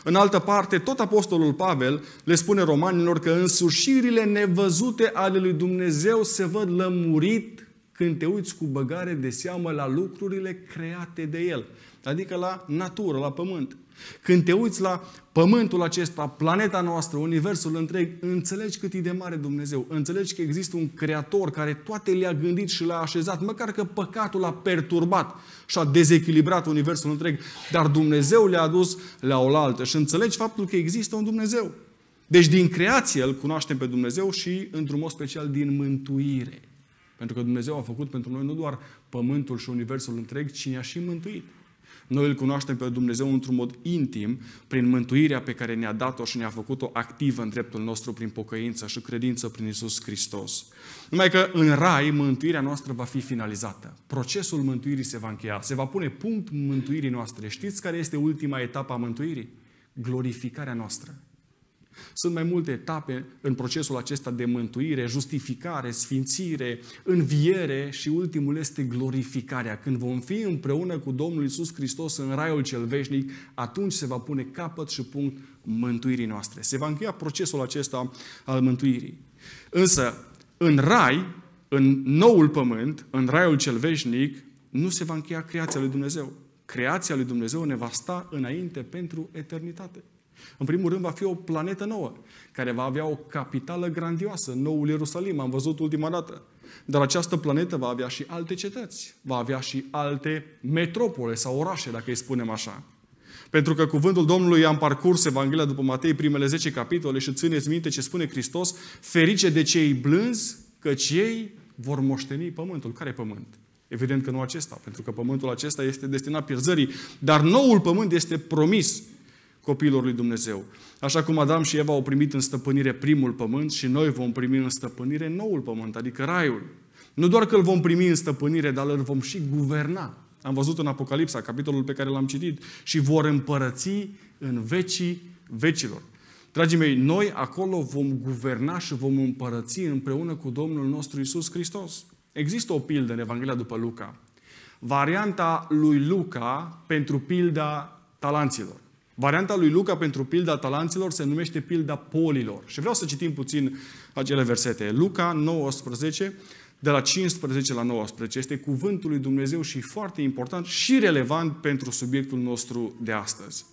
În altă parte, tot Apostolul Pavel le spune romanilor că însușirile nevăzute ale lui Dumnezeu se văd lămurit când te uiți cu băgare de seamă la lucrurile create de El adică la natură, la pământ. Când te uiți la pământul acesta, planeta noastră, universul întreg, înțelegi cât e de mare Dumnezeu. Înțelegi că există un creator care toate le-a gândit și le-a așezat, măcar că păcatul a perturbat și a dezechilibrat universul întreg, dar Dumnezeu le-a adus la oaltă și înțelegi faptul că există un Dumnezeu. Deci din creație îl cunoaștem pe Dumnezeu și într-un mod special din mântuire. Pentru că Dumnezeu a făcut pentru noi nu doar pământul și universul întreg, ci ne-a și mântuit. Noi îl cunoaștem pe Dumnezeu într-un mod intim, prin mântuirea pe care ne-a dat-o și ne-a făcut-o activă în dreptul nostru prin pocăință și credință prin Isus Hristos. Numai că în rai mântuirea noastră va fi finalizată. Procesul mântuirii se va încheia. Se va pune punct mântuirii noastre. Știți care este ultima etapă a mântuirii? Glorificarea noastră. Sunt mai multe etape în procesul acesta de mântuire, justificare, sfințire, înviere și ultimul este glorificarea. Când vom fi împreună cu Domnul Isus Hristos în raiul cel veșnic, atunci se va pune capăt și punct mântuirii noastre. Se va încheia procesul acesta al mântuirii. Însă, în rai, în noul pământ, în raiul cel veșnic, nu se va încheia creația lui Dumnezeu. Creația lui Dumnezeu ne va sta înainte pentru eternitate. În primul rând va fi o planetă nouă, care va avea o capitală grandioasă, noul Ierusalim, am văzut ultima dată. Dar această planetă va avea și alte cetăți, va avea și alte metropole sau orașe, dacă îi spunem așa. Pentru că cuvântul Domnului am parcurs Evanghelia după Matei, primele 10 capitole și țineți minte ce spune Hristos, ferice de cei blânzi, căci ei vor moșteni pământul. Care pământ? Evident că nu acesta, pentru că pământul acesta este destinat pierzării, dar noul pământ este promis copiilor lui Dumnezeu. Așa cum Adam și Eva au primit în stăpânire primul pământ și noi vom primi în stăpânire noul pământ, adică raiul. Nu doar că îl vom primi în stăpânire, dar îl vom și guverna. Am văzut în Apocalipsa, capitolul pe care l-am citit, și vor împărăți în vecii vecilor. Dragii mei, noi acolo vom guverna și vom împărăți împreună cu Domnul nostru Isus Hristos. Există o pildă în Evanghelia după Luca. Varianta lui Luca pentru pilda talanților. Varianta lui Luca pentru pilda talanților se numește pilda polilor. Și vreau să citim puțin acele versete. Luca 19, de la 15 la 19, este cuvântul lui Dumnezeu și foarte important și relevant pentru subiectul nostru de astăzi.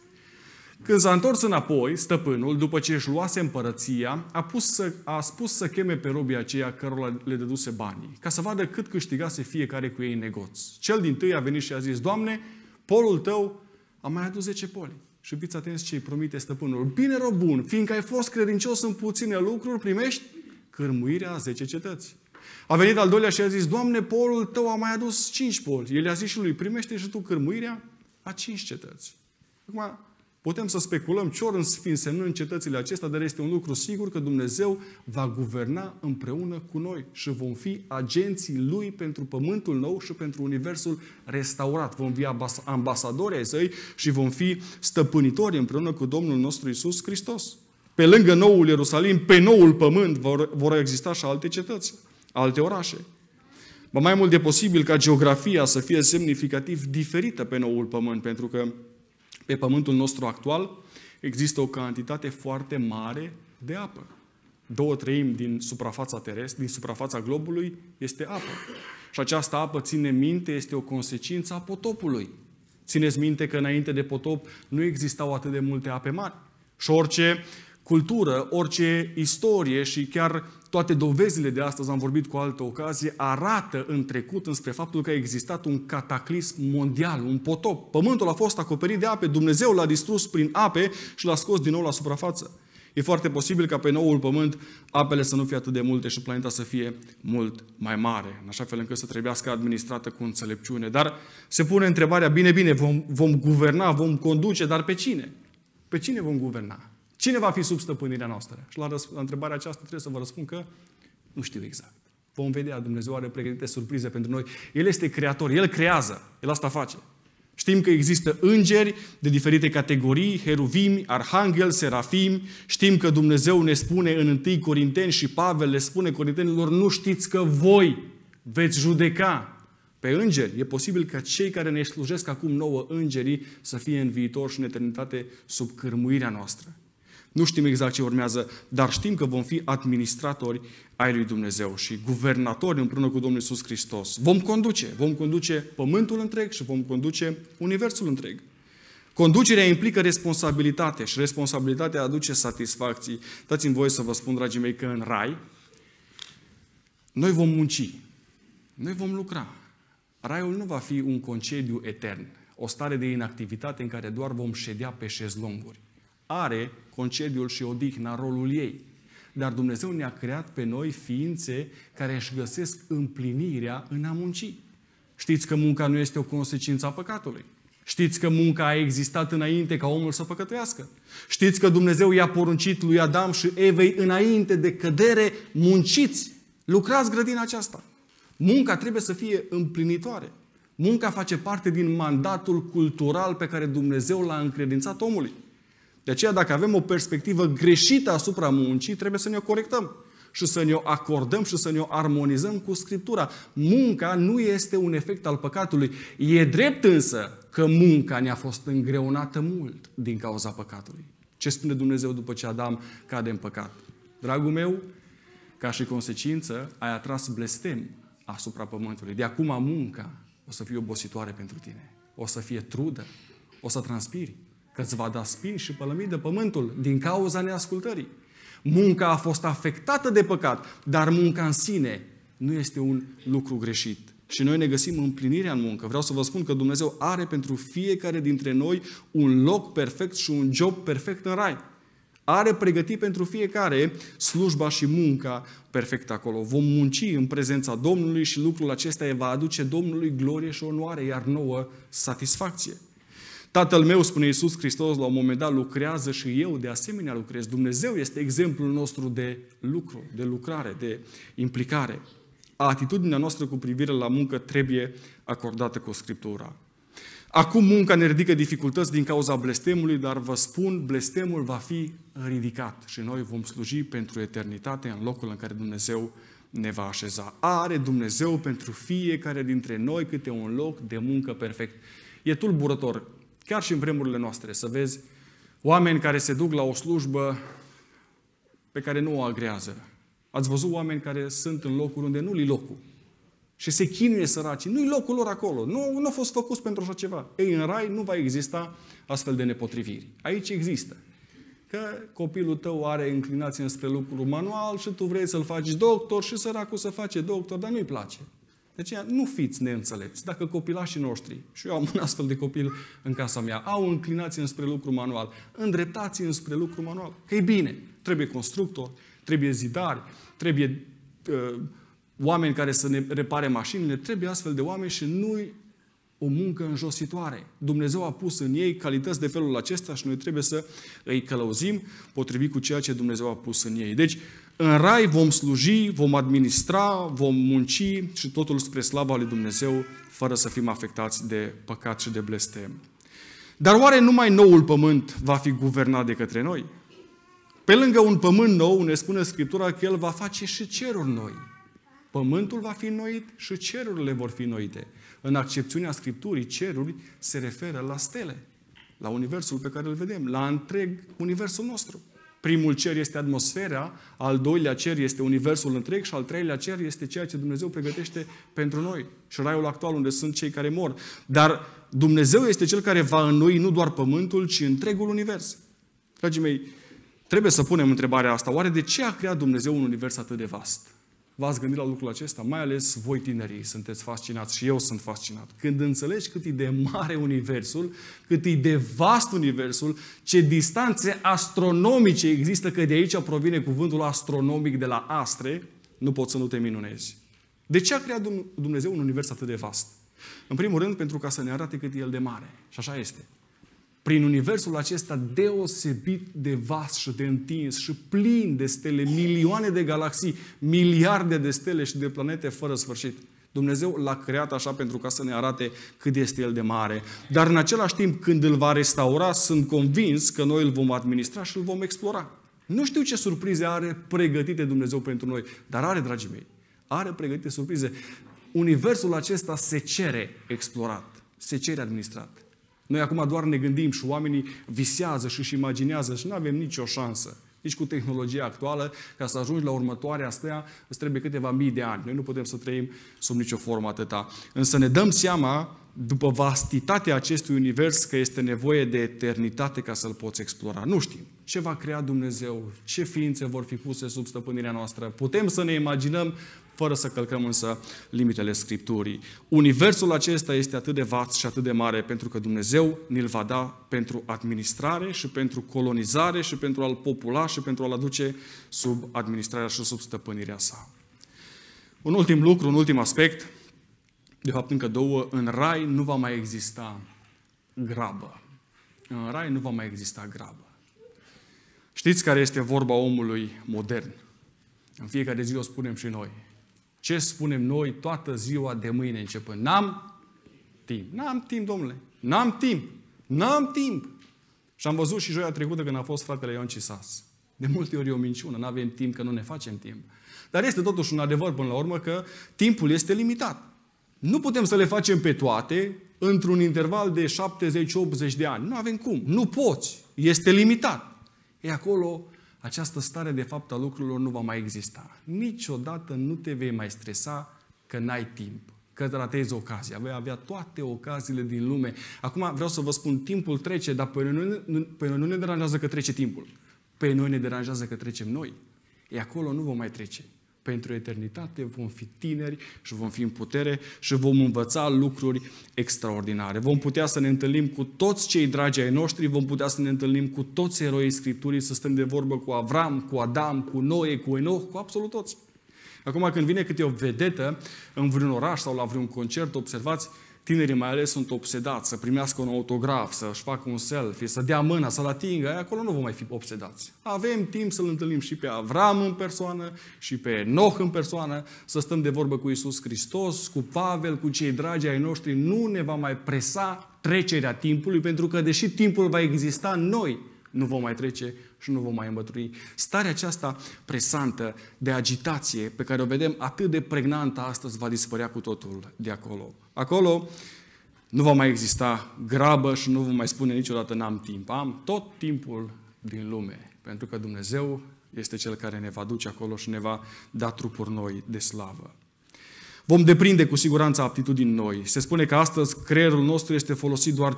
Când s-a întors înapoi, stăpânul, după ce își luase împărăția, a, pus să, a spus să cheme pe robii aceia cărora le dăduse banii, ca să vadă cât câștigase fiecare cu ei în negoț. Cel din tâi a venit și a zis, Doamne, polul tău a mai adus 10 poli. Și fiți atenți ce îi promite stăpânul. Bine, rob bun, fiindcă ai fost credincios în puține lucruri, primești cârmuirea a 10 cetăți. A venit al doilea și a zis, Doamne, polul tău a mai adus cinci poli. El i-a zis și lui, primește și tu cârmuirea a cinci cetăți. Acum, Putem să speculăm ce ori în fi însemnând cetățile acestea, dar este un lucru sigur că Dumnezeu va guverna împreună cu noi și vom fi agenții Lui pentru pământul nou și pentru universul restaurat. Vom fi ambasadori ai săi și vom fi stăpânitori împreună cu Domnul nostru Isus Hristos. Pe lângă noul Ierusalim, pe noul pământ vor, vor exista și alte cetăți, alte orașe. mai mult de posibil ca geografia să fie semnificativ diferită pe noul pământ, pentru că pe pământul nostru actual există o cantitate foarte mare de apă. Două treimi din suprafața terestră, din suprafața globului, este apă. Și această apă, ține minte, este o consecință a potopului. Țineți minte că înainte de potop nu existau atât de multe ape mari. Și orice cultură, orice istorie și chiar toate dovezile de astăzi, am vorbit cu altă ocazie, arată în trecut înspre faptul că a existat un cataclism mondial, un potop. Pământul a fost acoperit de ape, Dumnezeu l-a distrus prin ape și l-a scos din nou la suprafață. E foarte posibil ca pe noul pământ apele să nu fie atât de multe și planeta să fie mult mai mare, în așa fel încât să trebuiască administrată cu înțelepciune. Dar se pune întrebarea, bine, bine, vom, vom guverna, vom conduce, dar pe cine? Pe cine vom guverna? Cine va fi sub stăpânirea noastră? Și la, răs- la întrebarea aceasta trebuie să vă răspund că nu știu exact. Vom vedea, Dumnezeu are pregătite surprize pentru noi. El este creator, El creează, El asta face. Știm că există îngeri de diferite categorii, heruvimi, arhanghel, serafim. Știm că Dumnezeu ne spune în 1 Corinteni și Pavel le spune corintenilor, nu știți că voi veți judeca pe îngeri. E posibil că cei care ne slujesc acum nouă îngerii să fie în viitor și în eternitate sub cârmuirea noastră. Nu știm exact ce urmează, dar știm că vom fi administratori ai lui Dumnezeu și guvernatori împreună cu Domnul Iisus Hristos. Vom conduce, vom conduce pământul întreg și vom conduce universul întreg. Conducerea implică responsabilitate și responsabilitatea aduce satisfacții. Dați-mi voie să vă spun, dragii mei, că în rai noi vom munci, noi vom lucra. Raiul nu va fi un concediu etern, o stare de inactivitate în care doar vom ședea pe șezlonguri are concediul și odihna rolul ei. Dar Dumnezeu ne-a creat pe noi ființe care își găsesc împlinirea în a munci. Știți că munca nu este o consecință a păcatului. Știți că munca a existat înainte ca omul să păcătuiască. Știți că Dumnezeu i-a poruncit lui Adam și Evei înainte de cădere, munciți, lucrați grădina aceasta. Munca trebuie să fie împlinitoare. Munca face parte din mandatul cultural pe care Dumnezeu l-a încredințat omului. De aceea, dacă avem o perspectivă greșită asupra muncii, trebuie să ne o corectăm și să ne o acordăm și să ne o armonizăm cu Scriptura. Munca nu este un efect al păcatului. E drept însă că munca ne-a fost îngreunată mult din cauza păcatului. Ce spune Dumnezeu după ce Adam cade în păcat? Dragul meu, ca și consecință, ai atras blestem asupra pământului. De acum munca o să fie obositoare pentru tine. O să fie trudă. O să transpiri că îți va da spin și pălămidă pământul din cauza neascultării. Munca a fost afectată de păcat, dar munca în sine nu este un lucru greșit. Și noi ne găsim împlinirea în muncă. Vreau să vă spun că Dumnezeu are pentru fiecare dintre noi un loc perfect și un job perfect în rai. Are pregătit pentru fiecare slujba și munca perfectă acolo. Vom munci în prezența Domnului și lucrul acesta va aduce Domnului glorie și onoare, iar nouă satisfacție. Tatăl meu, spune Iisus Hristos, la un moment dat lucrează și eu de asemenea lucrez. Dumnezeu este exemplul nostru de lucru, de lucrare, de implicare. Atitudinea noastră cu privire la muncă trebuie acordată cu Scriptura. Acum munca ne ridică dificultăți din cauza blestemului, dar vă spun, blestemul va fi ridicat și noi vom sluji pentru eternitate în locul în care Dumnezeu ne va așeza. Are Dumnezeu pentru fiecare dintre noi câte un loc de muncă perfect. E tulburător Chiar și în vremurile noastre, să vezi oameni care se duc la o slujbă pe care nu o agrează. Ați văzut oameni care sunt în locuri unde nu-li locul. Și se chinuie săraci. Nu-i locul lor acolo. Nu, nu a fost făcut pentru așa ceva. Ei, în rai nu va exista astfel de nepotriviri. Aici există. Că copilul tău are înclinație înspre lucrul manual și tu vrei să-l faci doctor și săracul să face doctor, dar nu-i place. De deci aceea nu fiți neînțelepți. Dacă copilașii noștri, și eu am un astfel de copil în casa mea, au înclinație înspre lucru manual, îndreptați înspre lucru manual. Că e bine. Trebuie constructor, trebuie zidari, trebuie uh, oameni care să ne repare mașinile, trebuie astfel de oameni și nu o muncă înjositoare. Dumnezeu a pus în ei calități de felul acesta și noi trebuie să îi călăuzim potrivit cu ceea ce Dumnezeu a pus în ei. Deci, în rai vom sluji, vom administra, vom munci și totul spre slava lui Dumnezeu, fără să fim afectați de păcat și de blestem. Dar oare numai noul pământ va fi guvernat de către noi? Pe lângă un pământ nou, ne spune Scriptura că El va face și ceruri noi. Pământul va fi noit și cerurile vor fi noite. În accepțiunea Scripturii, ceruri se referă la stele, la universul pe care îl vedem, la întreg universul nostru. Primul cer este atmosfera, al doilea cer este universul întreg și al treilea cer este ceea ce Dumnezeu pregătește pentru noi. Și raiul actual unde sunt cei care mor. Dar Dumnezeu este cel care va înnoi nu doar pământul, ci întregul univers. Dragii mei, trebuie să punem întrebarea asta. Oare de ce a creat Dumnezeu un univers atât de vast? V-ați gândit la lucrul acesta? Mai ales voi tinerii sunteți fascinați și eu sunt fascinat. Când înțelegi cât e de mare universul, cât e de vast universul, ce distanțe astronomice există, că de aici provine cuvântul astronomic de la astre, nu poți să nu te minunezi. De ce a creat Dumnezeu un univers atât de vast? În primul rând, pentru ca să ne arate cât e el de mare. Și așa este prin universul acesta deosebit de vast și de întins și plin de stele, milioane de galaxii, miliarde de stele și de planete fără sfârșit. Dumnezeu l-a creat așa pentru ca să ne arate cât este El de mare. Dar în același timp, când îl va restaura, sunt convins că noi îl vom administra și îl vom explora. Nu știu ce surprize are pregătite Dumnezeu pentru noi, dar are, dragii mei, are pregătite surprize. Universul acesta se cere explorat, se cere administrat. Noi acum doar ne gândim și oamenii visează și își imaginează și nu avem nicio șansă. Nici cu tehnologia actuală, ca să ajungi la următoarea stea, îți trebuie câteva mii de ani. Noi nu putem să trăim sub nicio formă atâta. Însă ne dăm seama, după vastitatea acestui univers, că este nevoie de eternitate ca să-l poți explora. Nu știm ce va crea Dumnezeu, ce ființe vor fi puse sub stăpânirea noastră. Putem să ne imaginăm fără să călcăm însă limitele Scripturii. Universul acesta este atât de vast și atât de mare pentru că Dumnezeu ni-l va da pentru administrare și pentru colonizare și pentru a-l popula și pentru a-l aduce sub administrarea și sub stăpânirea sa. Un ultim lucru, un ultim aspect, de fapt încă două, în rai nu va mai exista grabă. În rai nu va mai exista grabă. Știți care este vorba omului modern? În fiecare zi o spunem și noi. Ce spunem noi toată ziua de mâine începând? N-am timp. N-am timp, domnule. N-am timp. N-am timp. Și am văzut și joia trecută când a fost fratele Ion Cisas. De multe ori e o minciună, nu avem timp, că nu ne facem timp. Dar este totuși un adevăr până la urmă că timpul este limitat. Nu putem să le facem pe toate într-un interval de 70-80 de ani. Nu avem cum. Nu poți. Este limitat. E acolo această stare de fapt a lucrurilor nu va mai exista. Niciodată nu te vei mai stresa că n-ai timp, că ratezi ocazia. Vei avea toate ocaziile din lume. Acum vreau să vă spun, timpul trece, dar pe noi nu, pe noi nu ne deranjează că trece timpul. Pe noi ne deranjează că trecem noi. E acolo nu vom mai trece pentru eternitate, vom fi tineri și vom fi în putere și vom învăța lucruri extraordinare. Vom putea să ne întâlnim cu toți cei dragi ai noștri, vom putea să ne întâlnim cu toți eroii Scripturii, să stăm de vorbă cu Avram, cu Adam, cu Noe, cu Enoch, cu absolut toți. Acum când vine câte o vedetă în vreun oraș sau la vreun concert, observați, tinerii mai ales sunt obsedați să primească un autograf, să-și facă un selfie, să dea mâna, să-l atingă, acolo nu vom mai fi obsedați. Avem timp să-l întâlnim și pe Avram în persoană, și pe Noh în persoană, să stăm de vorbă cu Isus Hristos, cu Pavel, cu cei dragi ai noștri, nu ne va mai presa trecerea timpului, pentru că deși timpul va exista în noi, nu vom mai trece și nu vom mai îmbătrâni. Starea aceasta presantă de agitație pe care o vedem atât de pregnantă astăzi va dispărea cu totul de acolo. Acolo nu va mai exista grabă și nu vă mai spune niciodată n-am timp. Am tot timpul din lume, pentru că Dumnezeu este Cel care ne va duce acolo și ne va da trupuri noi de slavă. Vom deprinde cu siguranță aptitudini noi. Se spune că astăzi creierul nostru este folosit doar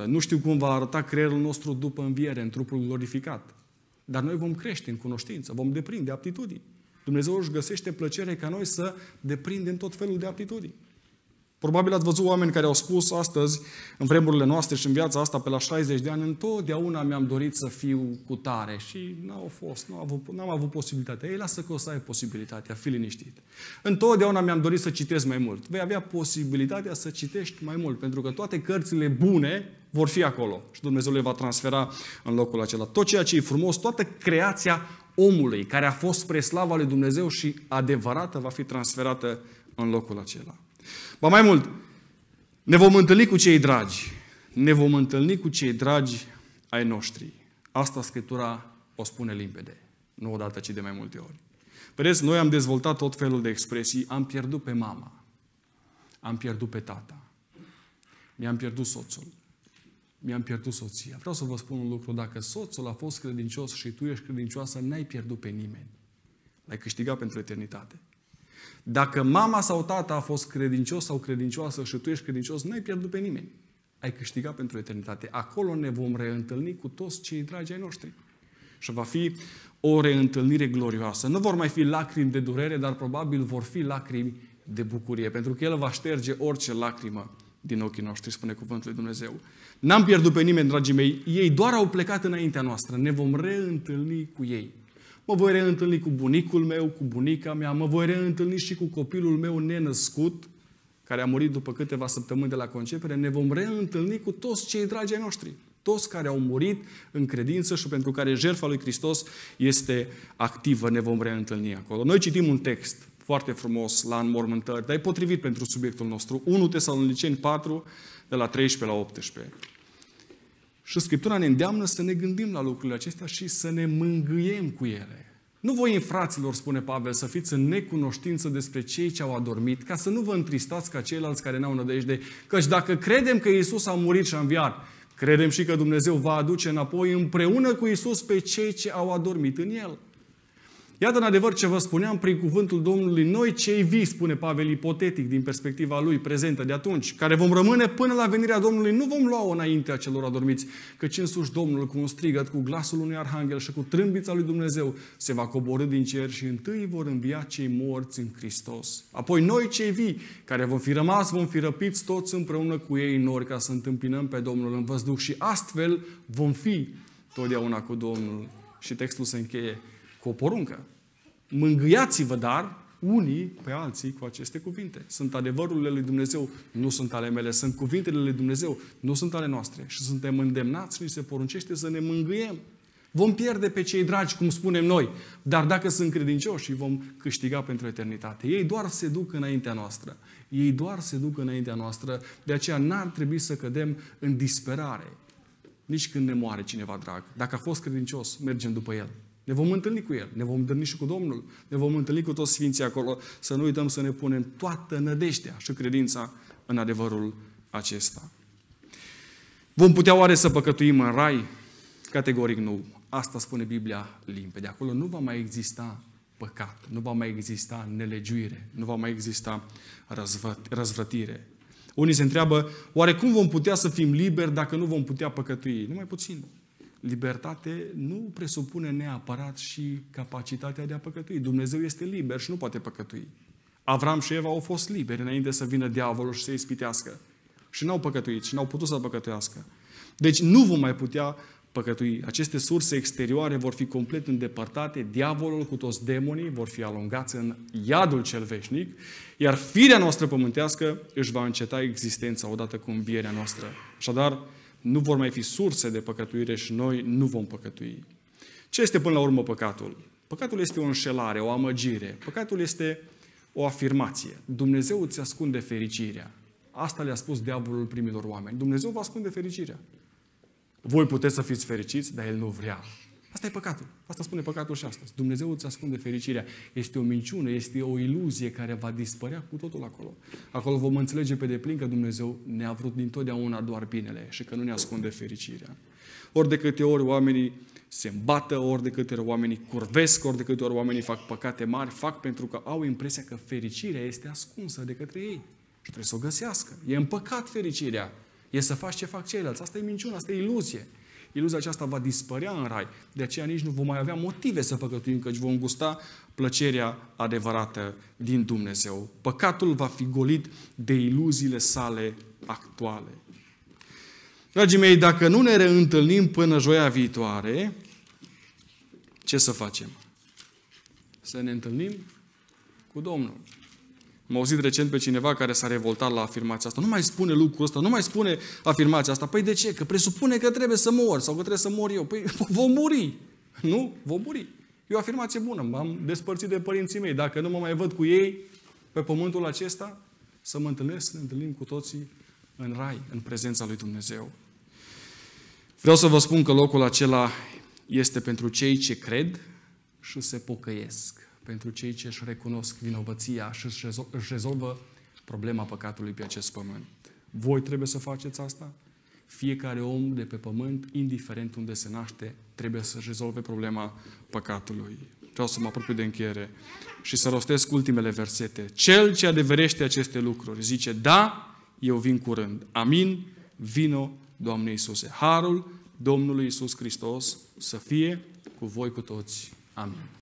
5%. Nu știu cum va arăta creierul nostru după înviere, în trupul glorificat. Dar noi vom crește în cunoștință, vom deprinde aptitudini. Dumnezeu își găsește plăcere ca noi să deprindem tot felul de aptitudini. Probabil ați văzut oameni care au spus astăzi, în vremurile noastre și în viața asta, pe la 60 de ani, întotdeauna mi-am dorit să fiu cu tare și n-au fost, n-am avut, n-am avut posibilitatea. Ei, lasă că o să ai posibilitatea, fi liniștit. Întotdeauna mi-am dorit să citesc mai mult. Vei avea posibilitatea să citești mai mult, pentru că toate cărțile bune vor fi acolo și Dumnezeu le va transfera în locul acela. Tot ceea ce e frumos, toată creația omului care a fost spre slava lui Dumnezeu și adevărată va fi transferată în locul acela. Ba mai mult, ne vom întâlni cu cei dragi. Ne vom întâlni cu cei dragi ai noștri. Asta Scriptura o spune limpede. Nu odată, ci de mai multe ori. Vedeți, noi am dezvoltat tot felul de expresii. Am pierdut pe mama. Am pierdut pe tata. Mi-am pierdut soțul. Mi-am pierdut soția. Vreau să vă spun un lucru. Dacă soțul a fost credincios și tu ești credincioasă, n-ai pierdut pe nimeni. L-ai câștigat pentru eternitate. Dacă mama sau tata a fost credincios sau credincioasă și tu ești credincios, n-ai pierdut pe nimeni. Ai câștigat pentru eternitate. Acolo ne vom reîntâlni cu toți cei dragi ai noștri. Și va fi o reîntâlnire glorioasă. Nu vor mai fi lacrimi de durere, dar probabil vor fi lacrimi de bucurie, pentru că El va șterge orice lacrimă din ochii noștri, spune cuvântul lui Dumnezeu. N-am pierdut pe nimeni, dragii mei, ei doar au plecat înaintea noastră, ne vom reîntâlni cu ei. Mă voi reîntâlni cu bunicul meu, cu bunica mea, mă voi reîntâlni și cu copilul meu nenăscut, care a murit după câteva săptămâni de la concepere. Ne vom reîntâlni cu toți cei dragi ai noștri, toți care au murit în credință și pentru care jertfa lui Hristos este activă. Ne vom reîntâlni acolo. Noi citim un text foarte frumos la înmormântări, dar e potrivit pentru subiectul nostru. 1 Tesaloniceni 4, de la 13 la 18. Și Scriptura ne îndeamnă să ne gândim la lucrurile acestea și să ne mângâiem cu ele. Nu voi, fraților, spune Pavel, să fiți în necunoștință despre cei ce au adormit, ca să nu vă întristați ca ceilalți care n-au nădejde, căci dacă credem că Isus a murit și a înviat, credem și că Dumnezeu va aduce înapoi împreună cu Isus pe cei ce au adormit în El. Iată în adevăr ce vă spuneam prin cuvântul Domnului, noi cei vii, spune Pavel ipotetic din perspectiva lui prezentă de atunci, care vom rămâne până la venirea Domnului, nu vom lua-o înainte a celor adormiți, căci însuși Domnul cu un strigăt, cu glasul unui arhanghel și cu trâmbița lui Dumnezeu se va coborâ din cer și întâi vor învia cei morți în Hristos. Apoi noi cei vii, care vom fi rămas, vom fi răpiți toți împreună cu ei în nori ca să întâmpinăm pe Domnul în văzduh și astfel vom fi totdeauna cu Domnul. Și textul se încheie cu o poruncă. Mângâiați-vă, dar, unii pe alții cu aceste cuvinte. Sunt adevărurile lui Dumnezeu, nu sunt ale mele. Sunt cuvintele lui Dumnezeu, nu sunt ale noastre. Și suntem îndemnați, și se poruncește să ne mângâiem. Vom pierde pe cei dragi, cum spunem noi, dar dacă sunt credincioși, îi vom câștiga pentru eternitate. Ei doar se duc înaintea noastră. Ei doar se duc înaintea noastră. De aceea n-ar trebui să cădem în disperare. Nici când ne moare cineva drag. Dacă a fost credincios, mergem după el. Ne vom întâlni cu El, ne vom întâlni și cu Domnul, ne vom întâlni cu toți Sfinții acolo, să nu uităm să ne punem toată nădejdea și credința în adevărul acesta. Vom putea oare să păcătuim în rai? Categoric nu. Asta spune Biblia limpede. Acolo nu va mai exista păcat, nu va mai exista nelegiuire, nu va mai exista răzvăt, Unii se întreabă, oare cum vom putea să fim liberi dacă nu vom putea păcătui? Numai puțin libertate nu presupune neapărat și capacitatea de a păcătui. Dumnezeu este liber și nu poate păcătui. Avram și Eva au fost liberi înainte să vină diavolul și să i spitească. Și n-au păcătuit și n-au putut să păcătuiască. Deci nu vom mai putea păcătui. Aceste surse exterioare vor fi complet îndepărtate, diavolul cu toți demonii vor fi alungați în iadul cel veșnic, iar firea noastră pământească își va înceta existența odată cu învierea noastră. Așadar, nu vor mai fi surse de păcătuire și noi nu vom păcătui. Ce este până la urmă păcatul? Păcatul este o înșelare, o amăgire. Păcatul este o afirmație. Dumnezeu îți ascunde fericirea. Asta le-a spus diavolul primilor oameni. Dumnezeu vă ascunde fericirea. Voi puteți să fiți fericiți, dar El nu vrea. Asta e păcatul. Asta spune păcatul și astăzi. Dumnezeu îți ascunde fericirea. Este o minciună, este o iluzie care va dispărea cu totul acolo. Acolo vom înțelege pe deplin că Dumnezeu ne-a vrut dintotdeauna doar binele și că nu ne ascunde fericirea. Ori de câte ori oamenii se îmbată, ori de câte ori oamenii curvesc, ori de câte ori oamenii fac păcate mari, fac pentru că au impresia că fericirea este ascunsă de către ei. Și trebuie să o găsească. E în păcat fericirea. E să faci ce fac ceilalți. Asta e minciună, asta e iluzie iluzia aceasta va dispărea în rai. De aceea nici nu vom mai avea motive să păcătuim, căci vom gusta plăcerea adevărată din Dumnezeu. Păcatul va fi golit de iluziile sale actuale. Dragii mei, dacă nu ne reîntâlnim până joia viitoare, ce să facem? Să ne întâlnim cu Domnul. Am auzit recent pe cineva care s-a revoltat la afirmația asta. Nu mai spune lucrul ăsta, nu mai spune afirmația asta. Păi de ce? Că presupune că trebuie să mor sau că trebuie să mor eu. Păi vom muri. Nu? Vom muri. E o afirmație bună. M-am despărțit de părinții mei. Dacă nu mă mai văd cu ei pe pământul acesta, să mă întâlnesc, să ne întâlnim cu toții în rai, în prezența lui Dumnezeu. Vreau să vă spun că locul acela este pentru cei ce cred și se pocăiesc pentru cei ce își recunosc vinovăția și își rezolvă problema păcatului pe acest pământ. Voi trebuie să faceți asta? Fiecare om de pe pământ, indiferent unde se naște, trebuie să rezolve problema păcatului. Vreau să mă apropiu de încheiere și să rostesc ultimele versete. Cel ce adeverește aceste lucruri zice, da, eu vin curând. Amin, vino, Doamne Iisuse. Harul Domnului Iisus Hristos să fie cu voi cu toți. Amin.